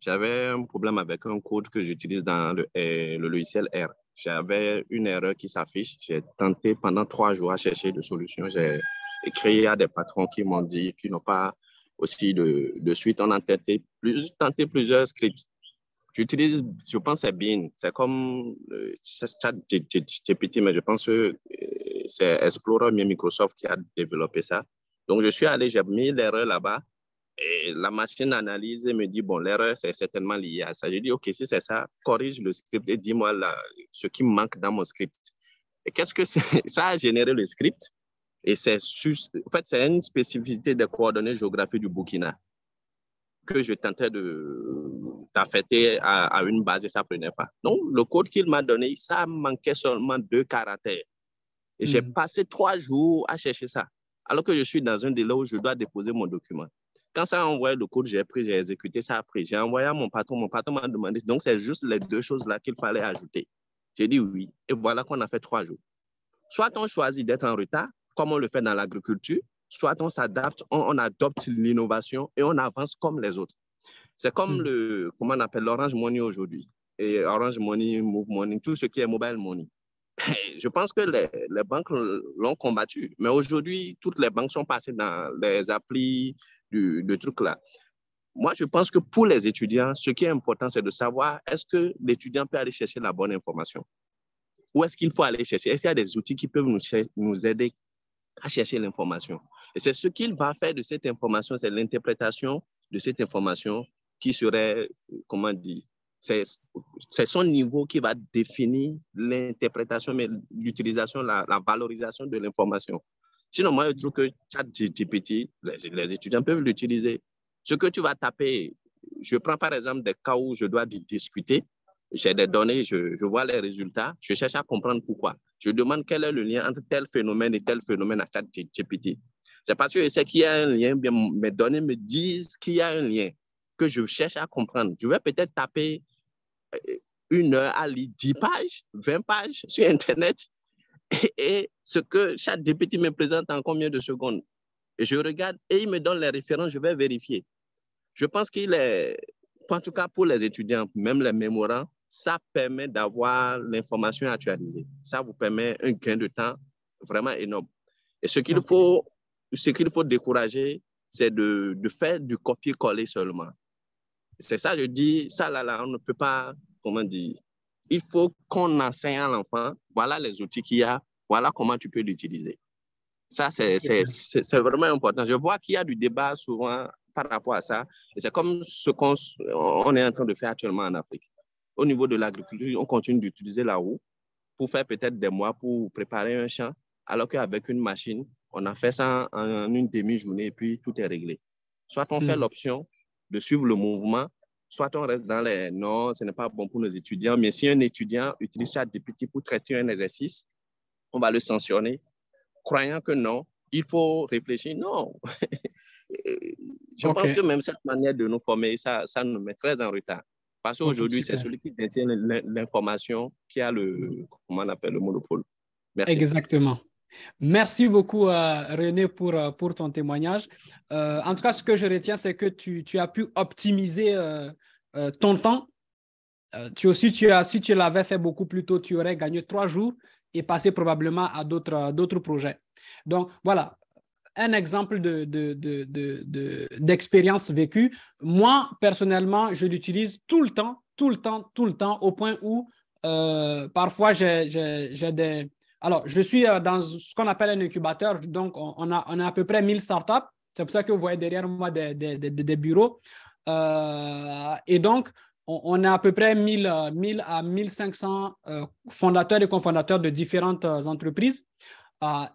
j'avais un problème avec un code que j'utilise dans le, eh, le, logiciel R. J'avais une erreur qui s'affiche. J'ai tenté pendant trois jours à chercher des solutions. J'ai écrit à des patrons qui m'ont dit qu'ils n'ont pas aussi de, suite. On a tenté, plus, tenté plusieurs scripts. J'utilise, je pense, c'est bien. C'est comme euh, chat GPT, mais je pense que euh, c'est Explorer Microsoft qui a développé ça. Donc, je suis allé, j'ai mis l'erreur là-bas et la machine analyse et me dit, bon, l'erreur, c'est certainement lié à ça. J'ai dit, OK, si c'est ça, corrige le script et dis-moi ce qui manque dans mon script. Et qu'est-ce que ça a généré le script? Et c'est en fait, c'est une spécificité des coordonnées géographiques du Burkina que je tentais de d'affecter à, à, une base et ça ne prenait pas. Donc, le code qu'il m'a donné, ça manquait seulement deux caractères. Et j'ai hmm. passé trois jours à chercher ça, alors que je suis dans un délai où je dois déposer mon document. Quand ça a envoyé le code, j'ai pris, j'ai exécuté ça après. J'ai envoyé à mon patron, mon patron m'a demandé. Donc, c'est juste les deux choses-là qu'il fallait ajouter. J'ai dit oui. Et voilà qu'on a fait trois jours. Soit on choisit d'être en retard, comme on le fait dans l'agriculture, soit on s'adapte, on, adopte l'innovation et on avance comme les autres. C'est comme hmm. le, comment on appelle l'Orange Money aujourd'hui. Et Orange Money, Move Money, tout ce qui est mobile money. Ben, je pense que les, banques l'ont combattu. Mais aujourd'hui, toutes les banques sont passées dans les applis du, de trucs là. Moi, je pense que pour les étudiants, ce qui est important, c'est de savoir est-ce que l'étudiant peut aller chercher la bonne information Où est-ce qu'il faut aller chercher Est-ce qu'il y a des outils qui peuvent nous, nous aider à chercher l'information Et c'est ce qu'il va faire de cette information, c'est l'interprétation de cette information qui serait, comment dire, c'est son niveau qui va définir l'interprétation, mais l'utilisation, la, valorisation de l'information. Sinon, moi, je trouve que ChatGPT, les, les étudiants peuvent l'utiliser. Ce que tu vas taper, je prends par exemple des cas où je dois discuter, j'ai des données, je, je, vois les résultats, je cherche à comprendre pourquoi. Je demande quel est le lien entre tel phénomène et tel phénomène à ChatGPT. C'est parce que je sais qu'il y a un lien, mes données me disent qu'il y a un lien que je cherche à comprendre. Je vais peut-être taper euh, une heure à lire 10 pages, 20 pages sur Internet et, ce que chaque député me présente en combien de secondes. Et je regarde et il me donne les références, je vais vérifier. Je pense qu'il est, en tout cas pour les étudiants, même les mémorants, ça permet d'avoir l'information actualisée. Ça vous permet un gain de temps vraiment énorme. Et ce qu'il faut, ce qu'il faut décourager, c'est de, faire du copier-coller seulement c'est ça, je dis, ça là, là, on ne peut pas, comment dire, il faut qu'on enseigne à l'enfant, voilà les outils qu'il y a, voilà comment tu peux l'utiliser. Ça, c'est vraiment important. Je vois qu'il y a du débat souvent par rapport à ça. Et c'est comme ce qu'on on est en train de faire actuellement en Afrique. Au niveau de l'agriculture, on continue d'utiliser la roue pour faire peut-être des mois pour préparer un champ, alors qu'avec une machine, on a fait ça en, une demi-journée et puis tout est réglé. Soit on fait mm. l'option de suivre le mouvement, soit on reste dans les non, ce n'est pas bon pour nos étudiants, mais si un étudiant utilise ChatGPT pour traiter un exercice, on va le sanctionner, croyant que non, il faut réfléchir. Non. Je pense que même cette manière de nous former, ça, ça nous met très en retard. Parce qu'aujourd'hui, c'est celui qui détient l'information qui a le, comment on appelle, le monopole. Merci. Exactement. Merci beaucoup, euh, René, euh, pour, ton témoignage. Euh, en tout cas, ce que je retiens, c'est que tu, as pu optimiser ton temps. aussi, tu as, si tu l'avais fait beaucoup plus tôt, tu aurais gagné trois jours et passé probablement à d'autres projets. Donc, voilà, un exemple d'expérience de, de, vécue. Moi, personnellement, je l'utilise tout le temps, tout le temps, tout le temps, au point où parfois j'ai des alors, je suis euh, dans ce qu'on appelle un incubateur. Donc, on a, on a à peu près 1000 startups. C'est pour ça que vous voyez derrière moi des, bureaux. Euh, et donc, on, a à peu près 1000, 1000 euh, à 1500 fondateurs et cofondateurs de différentes entreprises.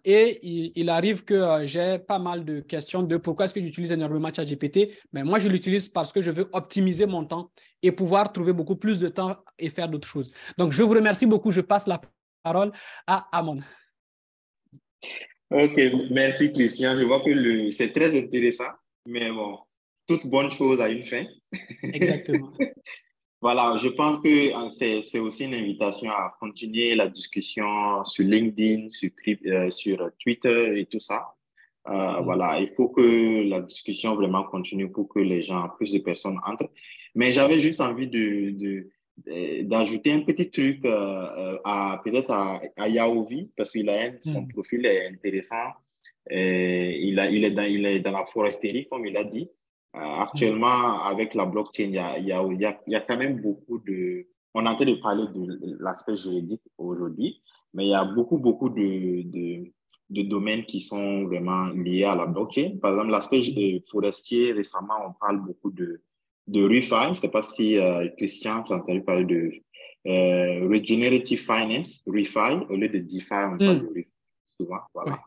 et il, arrive que j'ai pas mal de questions de pourquoi est-ce que j'utilise énormément GPT. Mais moi, je l'utilise parce que je veux optimiser mon temps et pouvoir trouver beaucoup plus de temps et faire d'autres choses. Donc, je vous remercie beaucoup. Je passe la parole parole à Amon. Ok, merci Christian. Je vois que c'est très intéressant, mais bon, toute bonne chose a une fin. Exactement. voilà, je pense que euh, c'est aussi une invitation à continuer la discussion sur LinkedIn, sur, euh, sur Twitter et tout ça. Euh, mm-hmm. Voilà, il faut que la discussion vraiment continue pour que les gens, plus de personnes entrent. Mais j'avais juste envie de, de, euh, d'ajouter un petit truc euh, euh, à peut-être à, à Yaovi, parce qu'il a son hmm. profil est intéressant. il, a, il, est dans, il est dans la foresterie, comme il a dit. actuellement, hmm. avec la blockchain, il y a, il y a, il y a quand même beaucoup de... On a en de parler de l'aspect juridique aujourd'hui, mais il y a beaucoup, beaucoup de, de, de, domaines qui sont vraiment liés à la blockchain. Par exemple, l'aspect hmm. forestier, récemment, on parle beaucoup de, de refi. Je ne sais pas si euh, Christian, tu as entendu parler de euh, Regenerative Finance, refi. Au lieu de DeFi, on mm. parle de souvent. Voilà.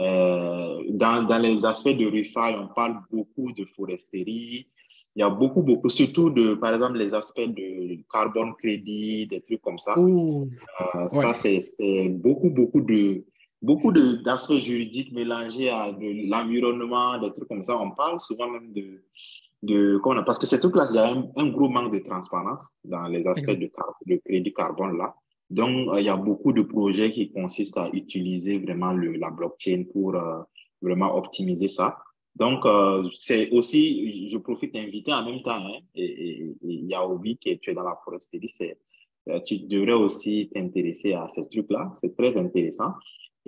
Euh, dans, dans, les aspects de refi, on parle beaucoup de foresterie. Il y a beaucoup, beaucoup, surtout de, par exemple, les aspects de carbone crédit, des trucs comme ça. Ça, c'est beaucoup, beaucoup de, beaucoup d'aspects juridiques mélangés à de l'environnement, des trucs comme ça. On parle souvent même de, de parce que c'est toute là, il y a un, gros manque de transparence dans les aspects de, de crédit carbone là. Donc, euh, il y a beaucoup de projets qui consistent à utiliser vraiment le, la blockchain pour euh, vraiment optimiser ça. Donc, euh, c'est aussi, je profite d'inviter en même temps, hein, et, et, a Yaobi, qui tu es dans la foresterie, c'est, tu devrais aussi t'intéresser à ces trucs-là. C'est très intéressant.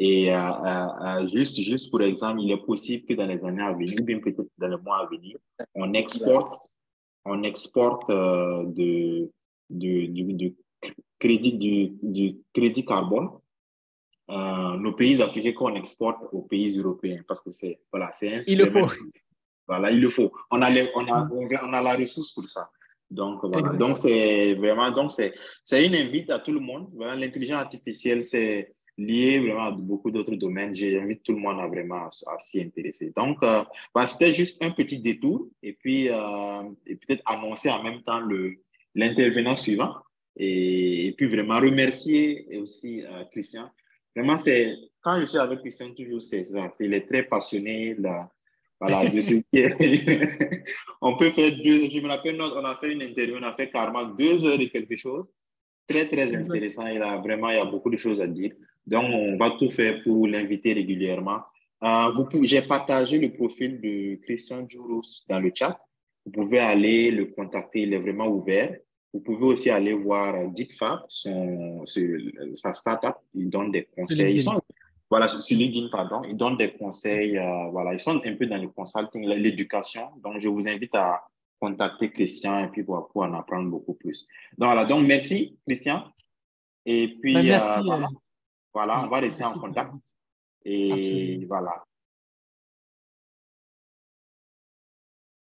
Et euh, euh, euh, juste, juste pour exemple, il est possible que dans les années à venir, bien peut-être dans les mois à venir, on exporte, on exporte de, de, de, crédit, du, du, crédit carbone nos pays africains qu'on exporte aux pays européens parce que c'est voilà c'est il le faut voilà il le faut on a, on a on a la ressource pour ça donc donc c'est vraiment donc c'est c'est une invite à tout le monde l'intelligence artificielle c'est lié vraiment à beaucoup d'autres domaines. J'invite tout le monde à vraiment à, s'y intéresser. Donc, euh, bah, c'était juste un petit détour et puis euh, et peut-être annoncer en même temps le, l'intervenant suivant et, puis vraiment remercier aussi euh, Christian. Vraiment, c'est, quand je suis avec Christian, toujours c'est ça. il est très passionné. Là, on peut faire deux, je me rappelle, on a fait une interview, on a fait carrément deux heures et quelque chose. Très, très intéressant. Il a vraiment, il y a beaucoup de choses à dire. Donc, on va tout faire pour l'inviter régulièrement. Euh, j'ai partagé le profil de Christian Djouros dans le chat. Vous pouvez aller le contacter, il est vraiment ouvert. Vous pouvez aussi aller voir DeepFab, son, sa startup. Il donne des conseils. voilà, sur LinkedIn, pardon. Il donne des conseils. Euh, voilà, ils sont un peu dans le consulting, l'éducation. Donc, je vous invite à contacter Christian et puis voir pour en apprendre beaucoup plus. Donc, voilà, donc merci Christian. Et puis, ben, merci. Euh, voilà, on va rester en contact. Et voilà.